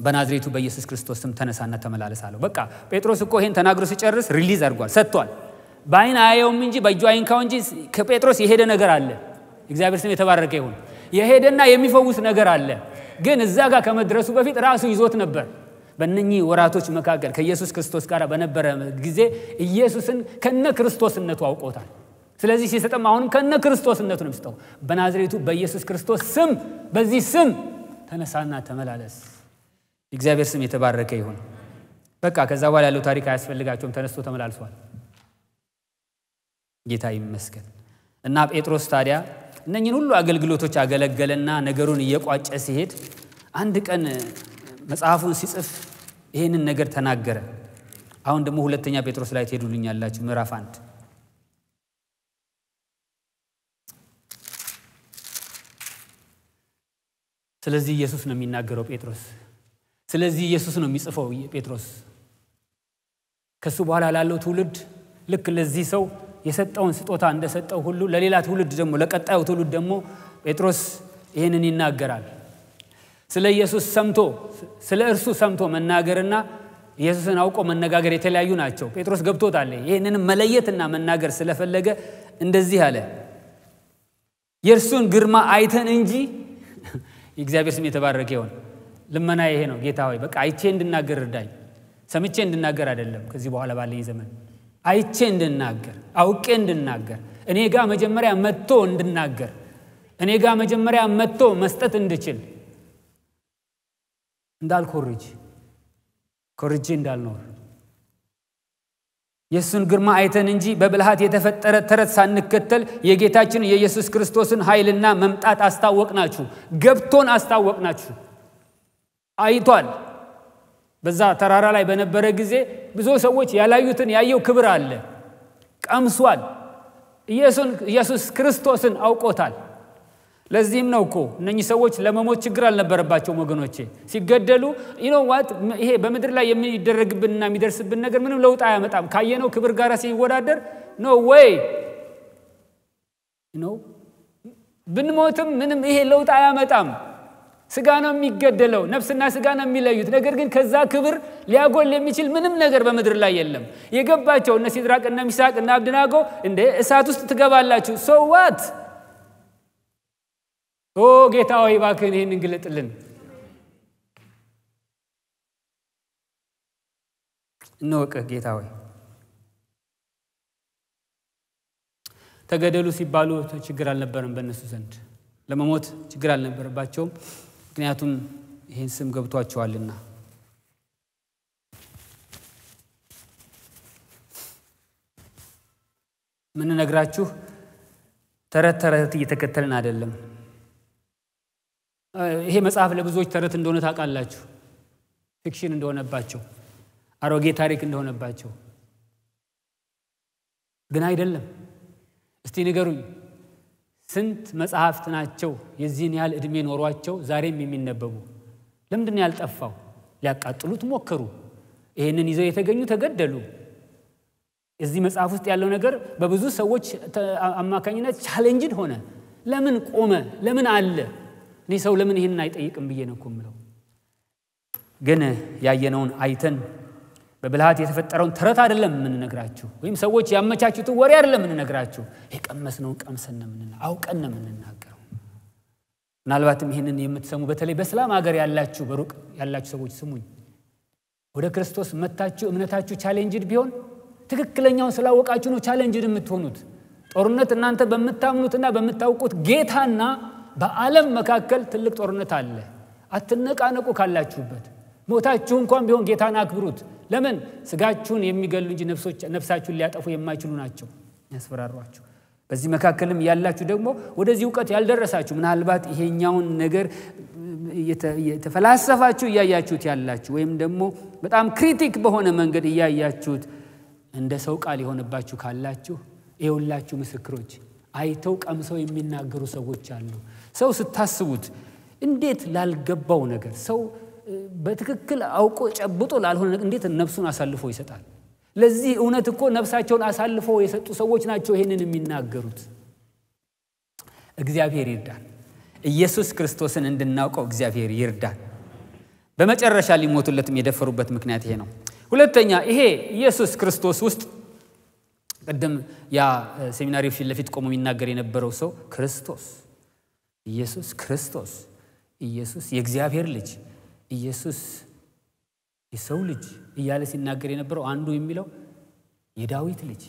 በናዝሬቱ በኢየሱስ ክርስቶስ ስም ተነሳና ተመላለስ አለው። በቃ ጴጥሮስ እኮ ይሄን ተናግሮ ሲጨርስ ሪሊዝ አድርጓል፣ ሰጥቷል። በአይን አያየውም እንጂ በእጁ አይንካው እንጂ ከጴጥሮስ የሄደ ነገር አለ። እግዚአብሔር ስም የተባረከ ይሁን። የሄደና የሚፈውስ ነገር አለ። ግን እዛ ጋር ከመድረሱ በፊት ራሱ ይዞት ነበር። በእነኚህ ወራቶች መካከል ከኢየሱስ ክርስቶስ ጋር በነበረ ጊዜ ኢየሱስን ከነ ክርስቶስነቱ አውቆታል። ስለዚህ ሲሰጠም አሁንም ከነ ክርስቶስነቱ ነው ስጠው። በናዝሬቱ በኢየሱስ ክርስቶስ ስም በዚህ ስም ተነሳና ተመላለስ። እግዚአብሔር ስም የተባረከ ይሁን። በቃ ከዛ በኋላ ያለው ታሪክ አያስፈልጋቸውም። ተነስቶ ተመላልሷል። ጌታ ይመስገን። እና ጴጥሮስ ታዲያ እነኝን ሁሉ አገልግሎቶች አገለገለና ነገሩን እየቋጨ ሲሄድ አንድ ቀን መጽሐፉን ሲጽፍ ይህንን ነገር ተናገረ። አሁን ደግሞ ሁለተኛ ጴጥሮስ ላይ ትሄዱልኛላችሁ ምዕራፍ አንድ ስለዚህ ኢየሱስ ነው የሚናገረው ጴጥሮስ። ስለዚህ ኢየሱስ ነው የሚጽፈው ጴጥሮስ። ከሱ በኋላ ላለው ትውልድ ልክ ለዚህ ሰው የሰጠውን ስጦታ እንደሰጠው ሁሉ ለሌላ ትውልድ ደግሞ ለቀጣዩ ትውልድ ደግሞ ጴጥሮስ ይህንን ይናገራል። ስለ ኢየሱስ ሰምቶ ስለ እርሱ ሰምቶ መናገርና ኢየሱስን አውቆ መነጋገር የተለያዩ ናቸው። ጴጥሮስ ገብቶታለ ይህንንም መለየትና መናገር ስለፈለገ እንደዚህ አለ። የእርሱን ግርማ አይተን እንጂ የእግዚአብሔር ስም የተባረከ ይሆን። ልመና ይሄ ነው። ጌታ ሆይ በቃ አይቼ እንድናገር እርዳኝ። ሰምቼ እንድናገር አይደለም ከዚህ በኋላ ባለኝ ዘመን አይቼ እንድናገር አውቄ እንድናገር እኔ ጋር መጀመሪያ መጥቶ እንድናገር እኔ ጋር መጀመሪያ መጥቶ መስጠት እንድችል እንዳልኮርጅ ኮርጄ እንዳልኖር የእሱን ግርማ አይተን እንጂ በብልሃት የተፈጠረ ተረት ሳንከተል የጌታችን የኢየሱስ ክርስቶስን ኃይልና መምጣት አስታወቅናችሁ፣ ገብቶን አስታወቅናችሁ። አይቷል። በዛ ተራራ ላይ በነበረ ጊዜ ብዙ ሰዎች ያላዩትን ያየው ክብር አለ። ቀምሷል። ኢየሱስ ክርስቶስን አውቆታል። ለዚህም ነው እኮ እነኚህ ሰዎች ለመሞት ችግር አልነበረባቸውም ወገኖቼ። ሲገደሉ ይኖዋት ይሄ በምድር ላይ የሚደረግብንና የሚደርስብን ነገር ምንም ለውጥ አያመጣም። ካየነው ክብር ጋር ሲወዳደር ኖ ወይ ነው ብንሞትም ምንም ይሄ ለውጥ አያመጣም። ስጋ ነው የሚገደለው፣ ነፍስና ስጋ ነው የሚለዩት። ነገር ግን ከዛ ክብር ሊያጎል የሚችል ምንም ነገር በምድር ላይ የለም። የገባቸው እነ ሲድራቅ እነ ሚሳቅ እነ አብድናጎ እንደ እሳት ውስጥ ትገባላችሁ። ሰዋት ኦ ጌታ ሆይ እባክህን ይህን እንግለጥልን። እንወቅህ ጌታ ሆይ። ተገደሉ ሲባሉ ችግር አልነበረም በእነሱ ዘንድ ለመሞት ችግር አልነበረባቸውም። ምክንያቱም ይህን ስም ገብቷቸዋልና። ምንነግራችሁ ተረት ተረት እየተከተልን አይደለም። ይሄ መጽሐፍ ለብዙዎች ተረት እንደሆነ ታውቃላችሁ። ፊክሽን እንደሆነባቸው፣ አሮጌ ታሪክ እንደሆነባቸው ግን አይደለም። እስቲ ንገሩኝ ስንት መጽሐፍት ናቸው የዚህን ያህል ዕድሜ ኖሯቸው ዛሬም የሚነበቡ? ለምንድን ያልጠፋው? ሊያቃጥሉት ሞከሩ። ይህንን ይዘው የተገኙ ተገደሉ። እዚህ መጽሐፍ ውስጥ ያለው ነገር በብዙ ሰዎች አማካኝነት ቻሌንጅን ሆነ። ለምን ቆመ? ለምን አለ? እኔ ሰው ለምን ይህንን አይጠይቅም ብዬ ነው እኮ ግን ያየነውን አይተን በብልሃት የተፈጠረውን ተረት አይደለም የምንነግራችሁ፣ ወይም ሰዎች ያመቻችሁትን ወሬ አይደለም የምንነግራችሁ። የቀመስነውን ቀምሰን ነው አውቀን ነው የምንናገረው። ምናልባትም ይህንን የምትሰሙ በተለይ በሰላም ሀገር ያላችሁ፣ በሩቅ ያላችሁ ሰዎች ስሙኝ። ወደ ክርስቶስ መታችሁ እምነታችሁ ቻሌንጅድ ቢሆን ትክክለኛውን ስላወቃችሁ ነው ቻሌንጅድ የምትሆኑት። ጦርነት እናንተ በምታምኑትና በምታውቁት ጌታና በዓለም መካከል ትልቅ ጦርነት አለ። አትነቃነቁ ካላችሁበት። ሞታችሁ እንኳን ቢሆን ጌታን አክብሩት። ለምን ስጋችሁን የሚገሉ እንጂ ነፍሳችሁን ሊያጠፉ የማይችሉ ናቸው ያስፈራሯቸው በዚህ መካከልም ያላችሁ ደግሞ ወደዚህ እውቀት ያልደረሳችሁ ምናልባት ይሄኛውን ነገር የተፈላሰፋችሁ እያያችሁት ያላችሁ ወይም ደግሞ በጣም ክሪቲክ በሆነ መንገድ እያያችሁት እንደ ሰው ቃል የሆነባችሁ ካላችሁ የሁላችሁ ምስክሮች። አይተው ቀምሰው የሚናገሩ ሰዎች አሉ። ሰው ስታስቡት እንዴት ላልገባው ነገር ሰው በትክክል አውቆ ጨብጦ ላልሆነ እንዴት ነፍሱን አሳልፎ ይሰጣል? ለዚህ እውነት እኮ ነፍሳቸውን አሳልፎ የሰጡ ሰዎች ናቸው ይህንን የሚናገሩት። እግዚአብሔር ይርዳን። ኢየሱስ ክርስቶስን እንድናውቀው እግዚአብሔር ይርዳን። በመጨረሻ ሊሞቱለትም የደፈሩበት ምክንያት ይሄ ነው። ሁለተኛ ይሄ ኢየሱስ ክርስቶስ ውስጥ ቅድም ያ ሴሚናሪ ፊት ለፊት ቆሞ የሚናገር የነበረው ሰው ክርስቶስ ኢየሱስ ክርስቶስ ኢየሱስ የእግዚአብሔር ልጅ ኢየሱስ የሰው ልጅ እያለ ሲናገር የነበረው አንዱ የሚለው የዳዊት ልጅ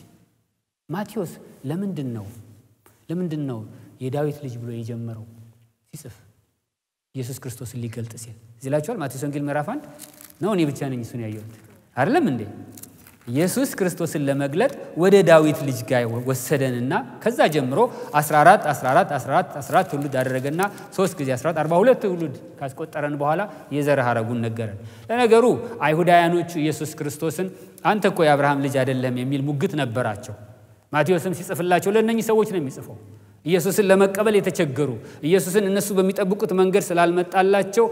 ማቴዎስ ለምንድን ነው ለምንድን ነው የዳዊት ልጅ ብሎ የጀመረው ሲጽፍ ኢየሱስ ክርስቶስን ሊገልጥ ሲል እዚህ ማቴዎስ ወንጌል ምዕራፍ አንድ ነው እኔ ብቻ ነኝ እሱን ያየሁት አይደለም እንዴ ኢየሱስ ክርስቶስን ለመግለጥ ወደ ዳዊት ልጅ ጋር ወሰደንና ከዛ ጀምሮ 14 14 14 14 ትውልድ አደረገና 3 ጊዜ 14 42 ትውልድ ካስቆጠረን በኋላ የዘር ሐረጉን ነገረን። ለነገሩ አይሁዳውያኖቹ ኢየሱስ ክርስቶስን አንተ እኮ የአብርሃም ልጅ አይደለም የሚል ሙግት ነበራቸው። ማቴዎስም ሲጽፍላቸው ለእነኚህ ሰዎች ነው የሚጽፈው። ኢየሱስን ለመቀበል የተቸገሩ ኢየሱስን እነሱ በሚጠብቁት መንገድ ስላልመጣላቸው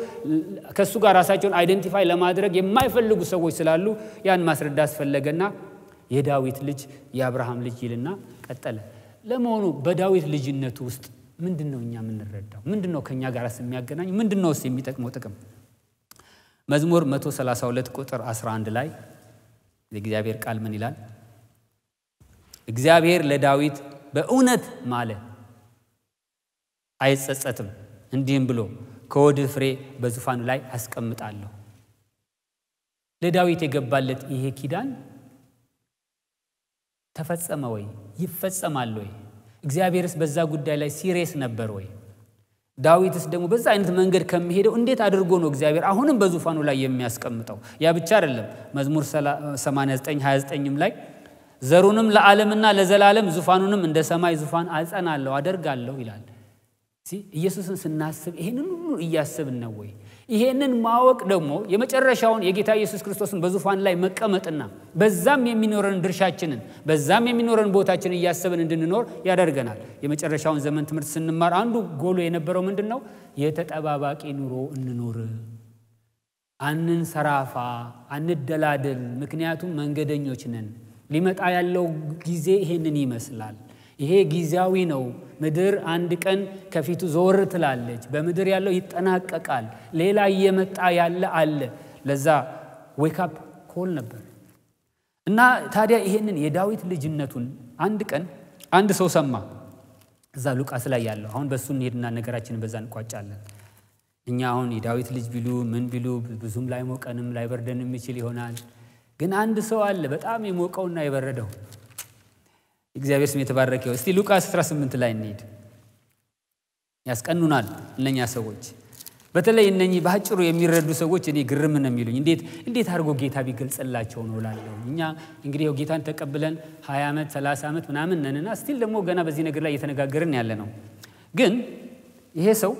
ከእሱ ጋር ራሳቸውን አይደንቲፋይ ለማድረግ የማይፈልጉ ሰዎች ስላሉ ያን ማስረዳ አስፈለገና የዳዊት ልጅ የአብርሃም ልጅ ይልና ቀጠለ። ለመሆኑ በዳዊት ልጅነቱ ውስጥ ምንድን ነው እኛ የምንረዳው? ምንድን ነው ከእኛ ጋር የሚያገናኝ? ምንድን ነው የሚጠቅመው ጥቅም? መዝሙር 132 ቁጥር 11 ላይ የእግዚአብሔር ቃል ምን ይላል? እግዚአብሔር ለዳዊት በእውነት ማለት? አይጸጸትም። እንዲህም ብሎ ከወድ ፍሬ በዙፋኑ ላይ አስቀምጣለሁ። ለዳዊት የገባለት ይሄ ኪዳን ተፈጸመ ወይ? ይፈጸማል ወይ? እግዚአብሔርስ በዛ ጉዳይ ላይ ሲሬስ ነበር ወይ? ዳዊትስ ደግሞ በዛ አይነት መንገድ ከሚሄደው እንዴት አድርጎ ነው እግዚአብሔር አሁንም በዙፋኑ ላይ የሚያስቀምጠው? ያ ብቻ አይደለም። መዝሙር 89 29ም ላይ ዘሩንም ለዓለምና ለዘላለም ዙፋኑንም እንደ ሰማይ ዙፋን አጸናለሁ አደርጋለሁ ይላል። ኢየሱስን ስናስብ ይሄንን ሁሉ እያስብን ነው ወይ? ይሄንን ማወቅ ደግሞ የመጨረሻውን የጌታ ኢየሱስ ክርስቶስን በዙፋን ላይ መቀመጥና በዛም የሚኖረን ድርሻችንን በዛም የሚኖረን ቦታችንን እያሰብን እንድንኖር ያደርገናል። የመጨረሻውን ዘመን ትምህርት ስንማር አንዱ ጎሎ የነበረው ምንድን ነው? የተጠባባቂ ኑሮ እንኖር፣ አንን ሰራፋ አንደላድል። ምክንያቱም መንገደኞች ነን። ሊመጣ ያለው ጊዜ ይሄንን ይመስላል። ይሄ ጊዜያዊ ነው። ምድር አንድ ቀን ከፊቱ ዞር ትላለች። በምድር ያለው ይጠናቀቃል። ሌላ እየመጣ ያለ አለ። ለዛ ዌካፕ ኮል ነበር እና ታዲያ ይሄንን የዳዊት ልጅነቱን አንድ ቀን አንድ ሰው ሰማ። እዛ ሉቃስ ላይ ያለው አሁን በእሱ እንሄድና ነገራችንን በዛ እንቋጫለን። እኛ አሁን የዳዊት ልጅ ቢሉ ምን ቢሉ ብዙም ላይሞቀንም ላይበርደን የሚችል ይሆናል። ግን አንድ ሰው አለ በጣም የሞቀውና የበረደው እግዚአብሔር ስም የተባረከ እስቲ ሉቃስ 18 ላይ እንሄድ ያስቀኑናል እነኛ ሰዎች። በተለይ እነኚህ በአጭሩ የሚረዱ ሰዎች እኔ ግርም ነው የሚሉኝ። እንዴት እንዴት አድርጎ ጌታ ቢገልጽላቸው ነው እላለሁ። እኛ እንግዲህ ጌታን ተቀብለን 20 ዓመት 30 ዓመት ምናምን ነንና ስቲል ደግሞ ገና በዚህ ነገር ላይ እየተነጋገርን ያለ ነው። ግን ይሄ ሰው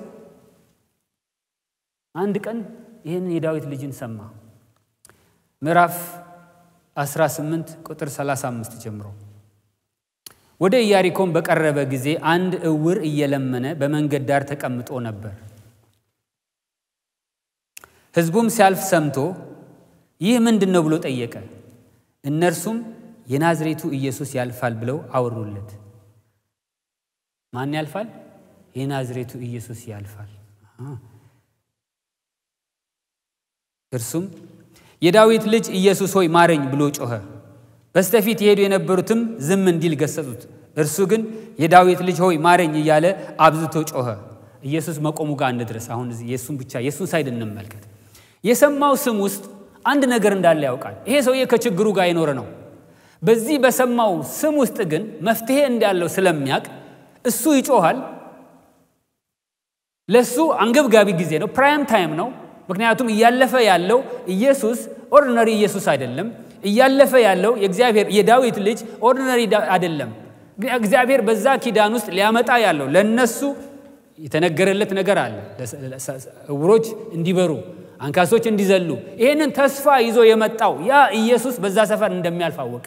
አንድ ቀን ይህን የዳዊት ልጅን ሰማ። ምዕራፍ 18 ቁጥር 35 ጀምሮ ወደ ኢያሪኮን በቀረበ ጊዜ አንድ እውር እየለመነ በመንገድ ዳር ተቀምጦ ነበር። ህዝቡም ሲያልፍ ሰምቶ ይህ ምንድን ነው ብሎ ጠየቀ። እነርሱም የናዝሬቱ ኢየሱስ ያልፋል ብለው አወሩለት። ማን ያልፋል? የናዝሬቱ ኢየሱስ ያልፋል። እርሱም የዳዊት ልጅ ኢየሱስ ሆይ ማረኝ ብሎ ጮኸ። በስተፊት የሄዱ የነበሩትም ዝም እንዲል ገሰጹት። እርሱ ግን የዳዊት ልጅ ሆይ ማረኝ እያለ አብዝቶ ጮኸ። ኢየሱስ መቆሙ ጋር እንድረስ። አሁን የእሱን ብቻ የእሱን ሳይድ እንመልከት። የሰማው ስም ውስጥ አንድ ነገር እንዳለ ያውቃል። ይሄ ሰውዬ ከችግሩ ጋር የኖረ ነው። በዚህ በሰማው ስም ውስጥ ግን መፍትሄ እንዳለው ስለሚያውቅ እሱ ይጮኋል። ለሱ አንገብጋቢ ጊዜ ነው፣ ፕራይም ታይም ነው። ምክንያቱም እያለፈ ያለው ኢየሱስ ኦርዲነሪ ኢየሱስ አይደለም። እያለፈ ያለው የእግዚአብሔር የዳዊት ልጅ ኦርዲነሪ አይደለም። እግዚአብሔር በዛ ኪዳን ውስጥ ሊያመጣ ያለው ለነሱ የተነገረለት ነገር አለ። እውሮች እንዲበሩ፣ አንካሶች እንዲዘሉ፣ ይህንን ተስፋ ይዞ የመጣው ያ ኢየሱስ በዛ ሰፈር እንደሚያልፋወቀ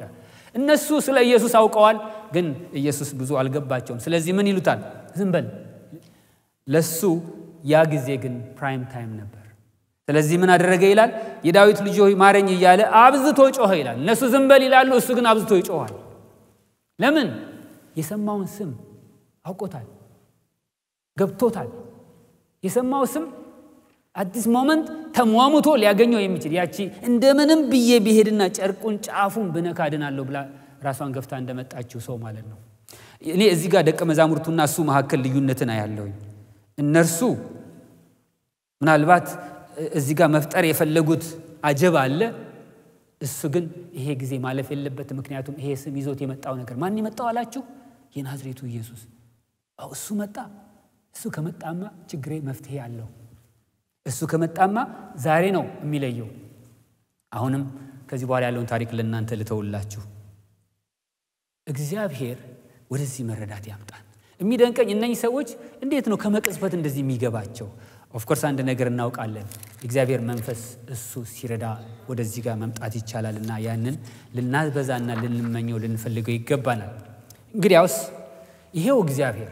እነሱ ስለ ኢየሱስ አውቀዋል፣ ግን ኢየሱስ ብዙ አልገባቸውም። ስለዚህ ምን ይሉታል? ዝም በል። ለሱ ያ ጊዜ ግን ፕራይም ታይም ነበር። ስለዚህ ምን አደረገ ይላል? የዳዊት ልጅ ሆይ ማረኝ እያለ አብዝቶ ጮኸ ይላል። እነሱ ዝንበል ይላሉ፣ እሱ ግን አብዝቶ ይጮኋል። ለምን? የሰማውን ስም አውቆታል፣ ገብቶታል። የሰማው ስም አዲስ ሞመንት ተሟሙቶ ሊያገኘው የሚችል ያቺ እንደምንም ብዬ ብሄድና ጨርቁን ጫፉን ብነካ ድናለሁ ብላ ራሷን ገፍታ እንደመጣችው ሰው ማለት ነው። እኔ እዚህ ጋር ደቀ መዛሙርቱና እሱ መካከል ልዩነትን አያለውኝ እነርሱ ምናልባት እዚህ ጋር መፍጠር የፈለጉት አጀብ አለ። እሱ ግን ይሄ ጊዜ ማለፍ የለበት። ምክንያቱም ይሄ ስም ይዞት የመጣው ነገር ማን የመጣው አላችሁ? የናዝሬቱ ኢየሱስ። እሱ መጣ። እሱ ከመጣማ ችግሬ መፍትሄ አለው። እሱ ከመጣማ ዛሬ ነው የሚለየው። አሁንም ከዚህ በኋላ ያለውን ታሪክ ለእናንተ ልተውላችሁ። እግዚአብሔር ወደዚህ መረዳት ያምጣል የሚደንቀኝ እነኝህ ሰዎች እንዴት ነው ከመቅጽበት እንደዚህ የሚገባቸው? ኦፍኮርስ አንድ ነገር እናውቃለን። እግዚአብሔር መንፈስ እሱ ሲረዳ ወደዚህ ጋር መምጣት እና ያንን ልናበዛና ልንመኘው ልንፈልገው ይገባናል። እንግዲያውስ ይሄው እግዚአብሔር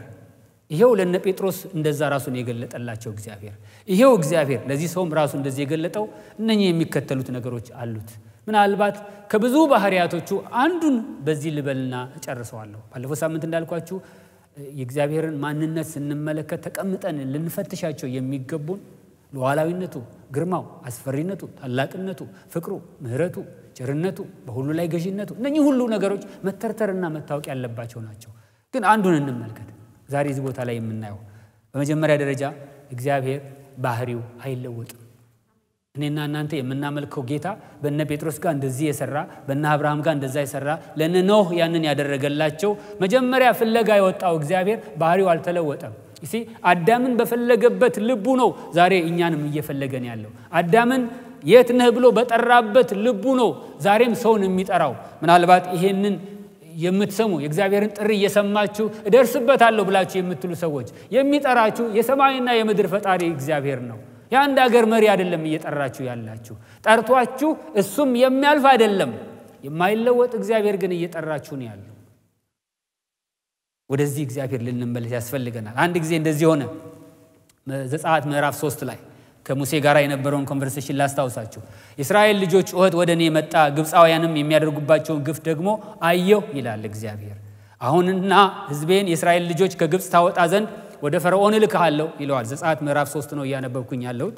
ይሄው ለነ ጴጥሮስ እንደዛ ራሱን የገለጠላቸው እግዚአብሔር ይሄው እግዚአብሔር ለዚህ ሰውም ራሱ እንደዚህ የገለጠው እነኚህ የሚከተሉት ነገሮች አሉት። ምናልባት ከብዙ ባህሪያቶቹ አንዱን በዚህ ልበልና እጨርሰዋለሁ። ባለፈው ሳምንት እንዳልኳችሁ የእግዚአብሔርን ማንነት ስንመለከት ተቀምጠን ልንፈትሻቸው የሚገቡን ሉዓላዊነቱ፣ ግርማው፣ አስፈሪነቱ፣ ታላቅነቱ፣ ፍቅሩ፣ ምህረቱ፣ ጭርነቱ፣ በሁሉ ላይ ገዢነቱ እነኚህ ሁሉ ነገሮች መተርተርና መታወቅ ያለባቸው ናቸው። ግን አንዱን እንመልከት። ዛሬ እዚህ ቦታ ላይ የምናየው በመጀመሪያ ደረጃ እግዚአብሔር ባህሪው አይለወጥም። እኔና እናንተ የምናመልከው ጌታ በነ ጴጥሮስ ጋር እንደዚህ የሰራ በነ አብርሃም ጋር እንደዛ የሰራ ለነ ኖህ ያንን ያደረገላቸው መጀመሪያ ፍለጋ የወጣው እግዚአብሔር ባህሪው አልተለወጠም። ሲ አዳምን በፈለገበት ልቡ ነው ዛሬ እኛንም እየፈለገን ያለው። አዳምን የት ነህ ብሎ በጠራበት ልቡ ነው ዛሬም ሰውን የሚጠራው። ምናልባት ይሄንን የምትሰሙ የእግዚአብሔርን ጥሪ እየሰማችሁ እደርስበታለሁ ብላችሁ የምትሉ ሰዎች የሚጠራችሁ የሰማይና የምድር ፈጣሪ እግዚአብሔር ነው። የአንድ አገር መሪ አይደለም እየጠራችሁ ያላችሁ። ጠርቷችሁ እሱም የሚያልፍ አይደለም የማይለወጥ እግዚአብሔር ግን እየጠራችሁ ነው ያለው። ወደዚህ እግዚአብሔር ልንመለስ ያስፈልገናል። አንድ ጊዜ እንደዚህ ሆነ። ዘጻት ምዕራፍ ሶስት ላይ ከሙሴ ጋር የነበረውን ኮንቨርሴሽን ላስታውሳችሁ። የእስራኤል ልጆች ጩኸት ወደ እኔ መጣ፣ ግብፃውያንም የሚያደርጉባቸውን ግፍ ደግሞ አየሁ ይላል እግዚአብሔር። አሁንና ህዝቤን የእስራኤል ልጆች ከግብፅ ታወጣ ዘንድ ወደ ፈርዖን እልክሃለሁ ይለዋል። ዘጻት ምዕራፍ ሶስት ነው እያነበብኩኝ ያለሁት።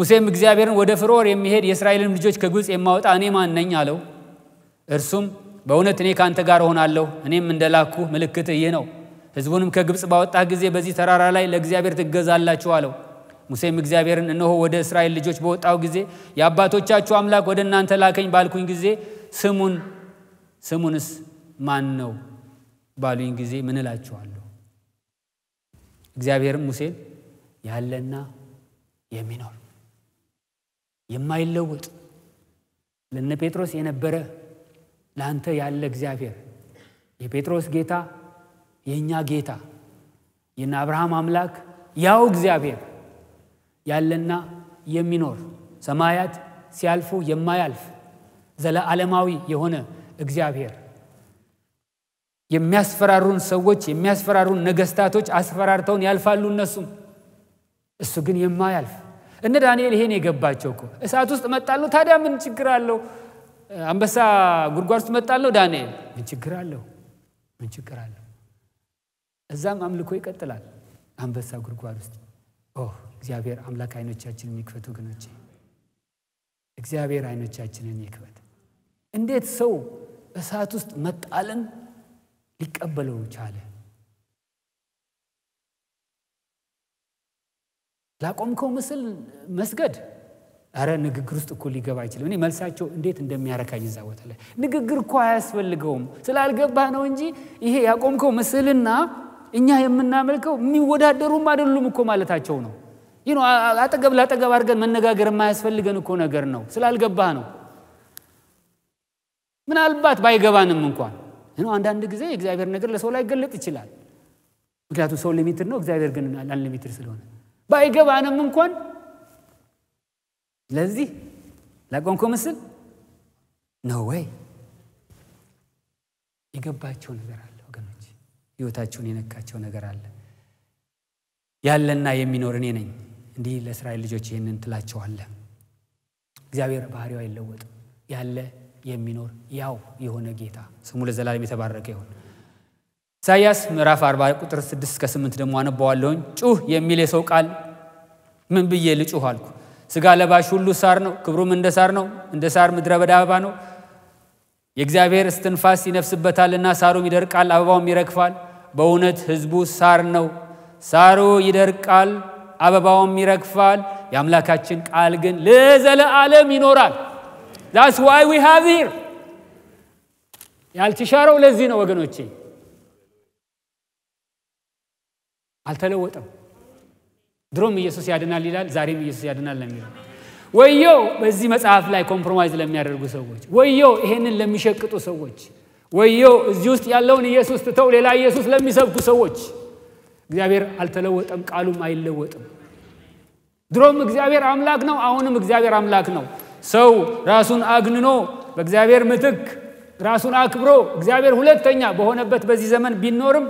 ሙሴም እግዚአብሔርን ወደ ፍርዖን የሚሄድ የእስራኤልን ልጆች ከግብፅ የማወጣ እኔ ማን ነኝ አለው። እርሱም በእውነት እኔ ከአንተ ጋር እሆናለሁ፣ እኔም እንደላኩ ምልክት ይህ ነው። ህዝቡንም ከግብፅ ባወጣህ ጊዜ በዚህ ተራራ ላይ ለእግዚአብሔር ትገዛላችሁ አለው። ሙሴም እግዚአብሔርን እነሆ ወደ እስራኤል ልጆች በወጣው ጊዜ የአባቶቻችሁ አምላክ ወደ እናንተ ላከኝ ባልኩኝ ጊዜ ስሙን ስሙንስ ማን ነው ባሉኝ ጊዜ ምን እላችኋለሁ? እግዚአብሔርም ሙሴን ያለና የሚኖር የማይለወጥ ለነ ጴጥሮስ የነበረ ለአንተ ያለ እግዚአብሔር የጴጥሮስ ጌታ የእኛ ጌታ የነ አብርሃም አምላክ ያው እግዚአብሔር ያለና የሚኖር ሰማያት ሲያልፉ የማያልፍ ዘለዓለማዊ የሆነ እግዚአብሔር የሚያስፈራሩን ሰዎች የሚያስፈራሩን ነገስታቶች አስፈራርተውን ያልፋሉ። እነሱም እሱ ግን የማያልፍ እነ ዳንኤል ይሄን የገባቸው እኮ እሳት ውስጥ መጣለሁ፣ ታዲያ ምን ችግር አለው? አንበሳ ጉድጓድ ውስጥ መጣለሁ፣ ዳንኤል ምን ችግር አለው? ምን ችግር አለው? እዛም አምልኮ ይቀጥላል። አንበሳ ጉድጓድ ውስጥ ኦ እግዚአብሔር አምላክ አይኖቻችንን ይክፈት ወገኖቼ፣ እግዚአብሔር አይኖቻችንን ይክፈት። እንዴት ሰው እሳት ውስጥ መጣልን ሊቀበለው ቻለ። ላቆምከው ምስል መስገድ አረ ንግግር ውስጥ እኮ ሊገባ አይችልም። እኔ መልሳቸው እንዴት እንደሚያረካኝ እዛ ንግግር እኮ አያስፈልገውም ስላልገባ ነው እንጂ ይሄ ያቆምከው ምስልና እኛ የምናመልከው የሚወዳደሩም አይደሉም እኮ ማለታቸው ነው። ይህ አጠገብ ላጠገብ አድርገን መነጋገር የማያስፈልገን እኮ ነገር ነው፣ ስላልገባህ ነው። ምናልባት ባይገባንም እንኳን አንዳንድ ጊዜ የእግዚአብሔር ነገር ለሰው ላይ ገለጥ ይችላል። ምክንያቱም ሰው ሊሚትድ ነው፣ እግዚአብሔር ግን አንሊሚትድ ስለሆነ ባይገባንም እንኳን ለዚህ ላቆንኮ ምስል ነው ወይ የገባቸው ነገር አለ ወገኖች፣ ህይወታቸውን የነካቸው ነገር አለ። ያለና የሚኖር እኔ ነኝ። እንዲህ ለእስራኤል ልጆች ይህንን ትላቸዋለ እግዚአብሔር ባህሪው አይለወጥም። ያለ የሚኖር ያው የሆነ ጌታ ስሙ ለዘላለም የተባረከ ይሁን። ኢሳይያስ ምዕራፍ 40 ቁጥር 6 እስከ 8 ደግሞ አነባዋለሁኝ። ጩህ የሚል የሰው ቃል ምን ብዬ ልጩህ አልኩ። ስጋ ለባሽ ሁሉ ሳር ነው፣ ክብሩም እንደ ሳር ነው፣ እንደ ሳር ምድረ በዳ አበባ ነው። የእግዚአብሔር እስትንፋስ ይነፍስበታልና ሳሩም ይደርቃል፣ አበባውም ይረግፋል። በእውነት ሕዝቡ ሳር ነው፣ ሳሩ ይደርቃል፣ አበባውም ይረግፋል። የአምላካችን ቃል ግን ለዘለዓለም ይኖራል። ዳስ ዋይ ዊ ሃቭ ሂር ያልተሻረው ለዚህ ነው ወገኖቼ፣ አልተለወጠም። ድሮም ኢየሱስ ያድናል ይላል፣ ዛሬም ኢየሱስ ያድናል ነው ወዮ በዚህ መጽሐፍ ላይ ኮምፕሮማይዝ ለሚያደርጉ ሰዎች፣ ወዮ ይሄንን ለሚሸቅጡ ሰዎች፣ ወዮ እዚህ ውስጥ ያለውን ኢየሱስ ትተው ሌላ ኢየሱስ ለሚሰብኩ ሰዎች። እግዚአብሔር አልተለወጠም፣ ቃሉም አይለወጥም። ድሮም እግዚአብሔር አምላክ ነው፣ አሁንም እግዚአብሔር አምላክ ነው። ሰው ራሱን አግንኖ በእግዚአብሔር ምትክ ራሱን አክብሮ እግዚአብሔር ሁለተኛ በሆነበት በዚህ ዘመን ቢኖርም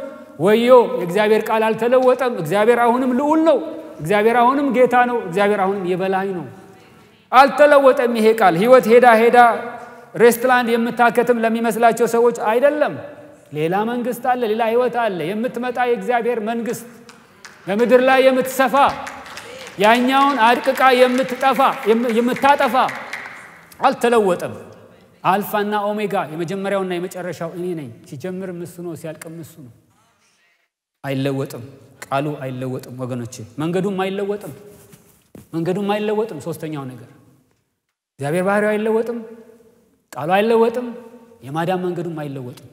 ወዮ የእግዚአብሔር ቃል አልተለወጠም። እግዚአብሔር አሁንም ልዑል ነው። እግዚአብሔር አሁንም ጌታ ነው። እግዚአብሔር አሁንም የበላይ ነው። አልተለወጠም። ይሄ ቃል ህይወት ሄዳ ሄዳ ሬስትላንድ የምታከትም ለሚመስላቸው ሰዎች አይደለም። ሌላ መንግስት አለ፣ ሌላ ህይወት አለ። የምትመጣ የእግዚአብሔር መንግስት በምድር ላይ የምትሰፋ ያኛውን አድቅቃ የምትጠፋ የምታጠፋ አልተለወጠም። አልፋና ኦሜጋ የመጀመሪያውና የመጨረሻው እኔ ነኝ። ሲጀምር ምስ ነው፣ ሲያልቅም ምስ ነው። አይለወጥም። ቃሉ አይለወጥም ወገኖች መንገዱም አይለወጥም። መንገዱም አይለወጥም። ሶስተኛው ነገር እግዚአብሔር ባህሪው አይለወጥም፣ ቃሉ አይለወጥም፣ የማዳን መንገዱም አይለወጥም።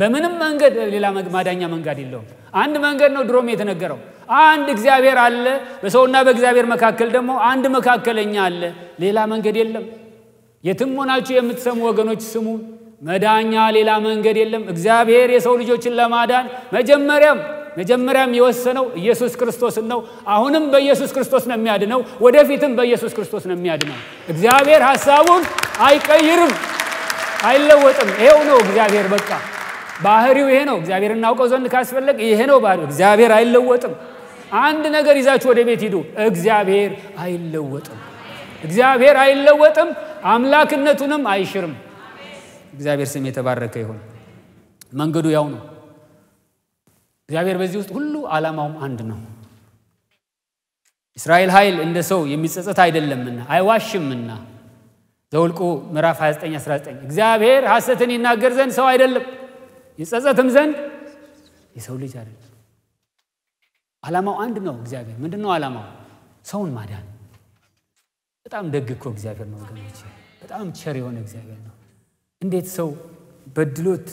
በምንም መንገድ ሌላ ማዳኛ መንገድ የለውም። አንድ መንገድ ነው ድሮም የተነገረው። አንድ እግዚአብሔር አለ። በሰውና በእግዚአብሔር መካከል ደግሞ አንድ መካከለኛ አለ። ሌላ መንገድ የለም። የትም ሆናችሁ የምትሰሙ ወገኖች ስሙ። መዳኛ ሌላ መንገድ የለም። እግዚአብሔር የሰው ልጆችን ለማዳን መጀመሪያም መጀመሪያም የወሰነው ኢየሱስ ክርስቶስን ነው። አሁንም በኢየሱስ ክርስቶስ ነው የሚያድነው፣ ወደፊትም በኢየሱስ ክርስቶስ ነው የሚያድነው። እግዚአብሔር ሐሳቡን አይቀይርም፣ አይለወጥም። ይኸው ነው እግዚአብሔር በቃ ባህሪው ይሄ ነው። እግዚአብሔር እናውቀው ዘንድ ካስፈለግ ይሄ ነው ባህሪው። እግዚአብሔር አይለወጥም። አንድ ነገር ይዛችሁ ወደ ቤት ሂዱ። እግዚአብሔር አይለወጥም። እግዚአብሔር አይለወጥም፣ አምላክነቱንም አይሽርም። እግዚአብሔር ስም የተባረከ ይሁን። መንገዱ ያው ነው። እግዚአብሔር በዚህ ውስጥ ሁሉ ዓላማውም አንድ ነው። እስራኤል ኃይል እንደ ሰው የሚጸጸት አይደለምና አይዋሽምና ዘውልቁ ምዕራፍ 2919 እግዚአብሔር ሐሰትን ይናገር ዘንድ ሰው አይደለም ይጸጸትም ዘንድ የሰው ልጅ አይደለም። ዓላማው አንድ ነው። እግዚአብሔር ምንድን ነው ዓላማው? ሰውን ማዳን። በጣም ደግ እኮ እግዚአብሔር ነው ወገኖች፣ በጣም ቸር የሆነ እግዚአብሔር ነው። እንዴት ሰው በድሎት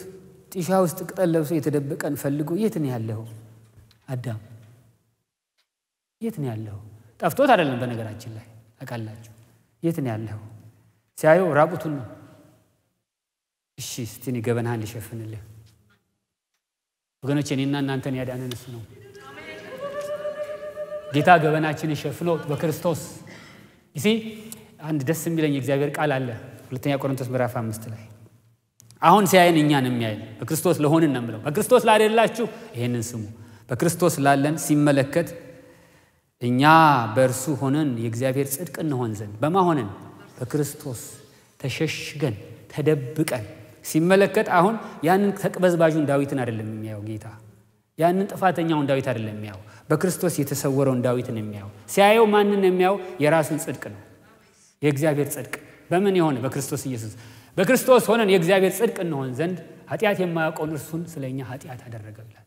ጢሻ ውስጥ ቅጠል ለብሶ የተደበቀን ፈልጎ የት ነው ያለው? አዳም የት ነው ያለው? ጠፍቶት አይደለም በነገራችን ላይ አውቃላችሁ። የት ነው ያለው? ሲያየው ራቁቱን ነው። እሺ፣ እስቲ ገበናህን ሸፍንልህ? ወገኖች እኔና እናንተን ያዳነን እሱ ነው። ጌታ ገበናችንን ሸፍኖ በክርስቶስ ይሲ አንድ ደስ የሚለኝ የእግዚአብሔር ቃል አለ ሁለተኛ ቆሮንቶስ ምዕራፍ አምስት ላይ አሁን ሲያየን እኛን የሚያየን በክርስቶስ ለሆንን ነው የምለው። በክርስቶስ ላደላችሁ ይህንን ስሙ። በክርስቶስ ላለን ሲመለከት እኛ በእርሱ ሆነን የእግዚአብሔር ጽድቅ እንሆን ዘንድ በማ በክርስቶስ ተሸሽገን ተደብቀን ሲመለከት አሁን ያንን ተቅበዝባዡን ዳዊትን አይደለም የሚያየው ጌታ። ያንን ጥፋተኛውን ዳዊት አይደለም የሚያው በክርስቶስ የተሰወረውን ዳዊትን የሚያው ሲያየው ማንን የሚያው የራሱን ጽድቅ ነው፣ የእግዚአብሔር ጽድቅ በምን የሆነ በክርስቶስ ኢየሱስ። በክርስቶስ ሆነን የእግዚአብሔር ጽድቅ እንሆን ዘንድ ኃጢአት የማያውቀውን እርሱን ስለኛ ኃጢአት አደረገው ይላል።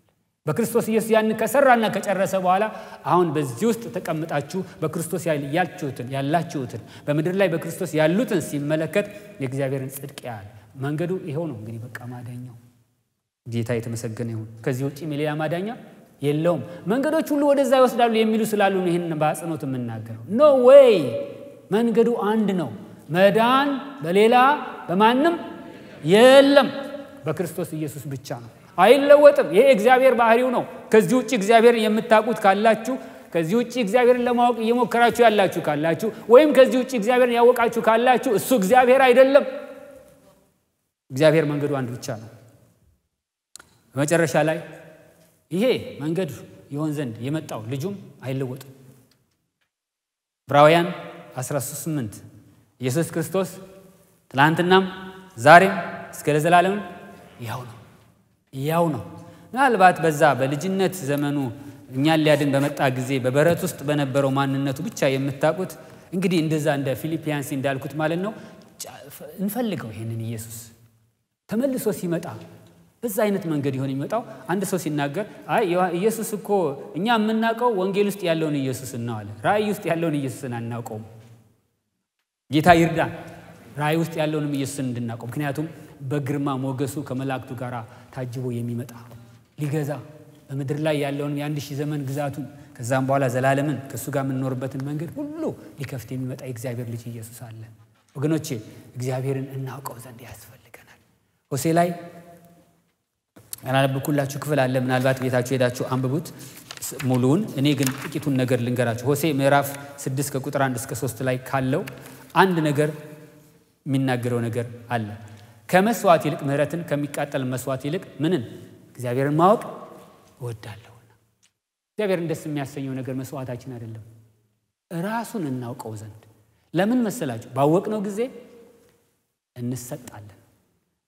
በክርስቶስ ኢየሱስ ያንን ከሰራና ከጨረሰ በኋላ አሁን በዚህ ውስጥ ተቀምጣችሁ በክርስቶስ ያላችሁትን በምድር ላይ በክርስቶስ ያሉትን ሲመለከት የእግዚአብሔርን ጽድቅ ያል። መንገዱ ይሄው ነው። እንግዲህ በቃ ማዳኛው ጌታ የተመሰገነ ይሁን። ከዚህ ውጭ ሌላ ማዳኛ የለውም። መንገዶች ሁሉ ወደዛ ይወስዳሉ የሚሉ ስላሉ ይህን በአጽኖት የምናገረው። ኖ ወይ መንገዱ አንድ ነው። መዳን በሌላ በማንም የለም፣ በክርስቶስ ኢየሱስ ብቻ ነው። አይለወጥም። ይሄ እግዚአብሔር ባህሪው ነው። ከዚህ ውጭ እግዚአብሔርን የምታውቁት ካላችሁ ከዚህ ውጭ እግዚአብሔርን ለማወቅ እየሞከራችሁ ያላችሁ ካላችሁ ወይም ከዚህ ውጭ እግዚአብሔርን ያወቃችሁ ካላችሁ እሱ እግዚአብሔር አይደለም። እግዚአብሔር መንገዱ አንድ ብቻ ነው። በመጨረሻ ላይ ይሄ መንገድ ይሆን ዘንድ የመጣው ልጁም አይለወጥም። ብራውያን 13፥8 ኢየሱስ ክርስቶስ ትላንትናም ዛሬም እስከ ለዘላለም ያው ነው ያው ነው። ምናልባት በዛ በልጅነት ዘመኑ እኛን ሊያድን በመጣ ጊዜ በበረት ውስጥ በነበረው ማንነቱ ብቻ የምታውቁት እንግዲህ እንደዛ እንደ ፊልፒያንስ እንዳልኩት ማለት ነው። እንፈልገው ይሄንን ኢየሱስ ተመልሶ ሲመጣ በዛ አይነት መንገድ ይሆን የሚመጣው። አንድ ሰው ሲናገር አይ ኢየሱስ እኮ እኛ የምናውቀው ወንጌል ውስጥ ያለውን ኢየሱስ እናዋለ፣ ራእይ ውስጥ ያለውን ኢየሱስን አናውቀውም። ጌታ ይርዳን፣ ራእይ ውስጥ ያለውንም ኢየሱስን እንድናውቀው። ምክንያቱም በግርማ ሞገሱ ከመላእክቱ ጋር ታጅቦ የሚመጣ ሊገዛ በምድር ላይ ያለውን የአንድ ሺህ ዘመን ግዛቱን ከዛም በኋላ ዘላለምን ከእሱ ጋር የምንኖርበትን መንገድ ሁሉ ሊከፍት የሚመጣ የእግዚአብሔር ልጅ ኢየሱስ አለ። ወገኖቼ እግዚአብሔርን እናውቀው ዘንድ ያስፈልጋል። ሆሴ ላይ ያላነበብኩላችሁ ክፍል አለ። ምናልባት ቤታችሁ ሄዳችሁ አንብቡት ሙሉውን። እኔ ግን ጥቂቱን ነገር ልንገራችሁ። ሆሴ ምዕራፍ 6 ከቁጥር 1 እስከ 3 ላይ ካለው አንድ ነገር የሚናገረው ነገር አለ። ከመስዋዕት ይልቅ ምህረትን ከሚቃጠል መስዋዕት ይልቅ ምንን እግዚአብሔርን ማወቅ እወዳለሁና። እግዚአብሔርን ደስ የሚያሰኘው ነገር መስዋዕታችን አይደለም፣ ራሱን እናውቀው ዘንድ ለምን መሰላችሁ? ባወቅነው ጊዜ እንሰጣለን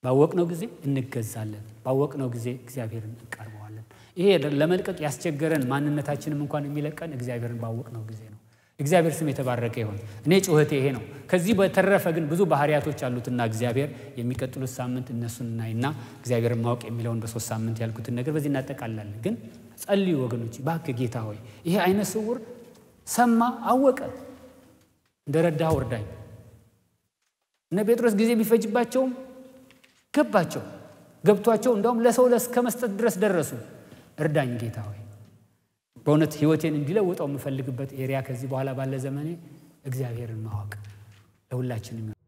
ባወቅነው ጊዜ እንገዛለን። ባወቅነው ጊዜ እግዚአብሔርን እንቀርበዋለን። ይሄ ለመልቀቅ ያስቸገረን ማንነታችንም እንኳን የሚለቀን እግዚአብሔርን ባወቅነው ጊዜ ነው። እግዚአብሔር ስም የተባረቀ ይሆን። እኔ ጩኸቴ ይሄ ነው። ከዚህ በተረፈ ግን ብዙ ባህሪያቶች አሉትና እግዚአብሔር የሚቀጥሉት ሳምንት እነሱን እናይና እግዚአብሔርን ማወቅ የሚለውን በሶስት ሳምንት ያልኩትን ነገር በዚህ እናጠቃላለን። ግን ጸልዩ ወገኖች፣ እባክህ ጌታ ሆይ ይሄ አይነ ስውር ሰማ፣ አወቀ፣ እንደረዳ ወርዳኝ። እነ ጴጥሮስ ጊዜ ቢፈጅባቸውም ገባቸው። ገብቷቸው እንዳውም ለሰው ለስከ መስጠት ድረስ ደረሱ። እርዳኝ ጌታ ሆይ፣ በእውነት ህይወቴን እንዲለውጠው የምፈልግበት ኤሪያ ከዚህ በኋላ ባለ ዘመኔ እግዚአብሔርን ማወቅ ለሁላችንም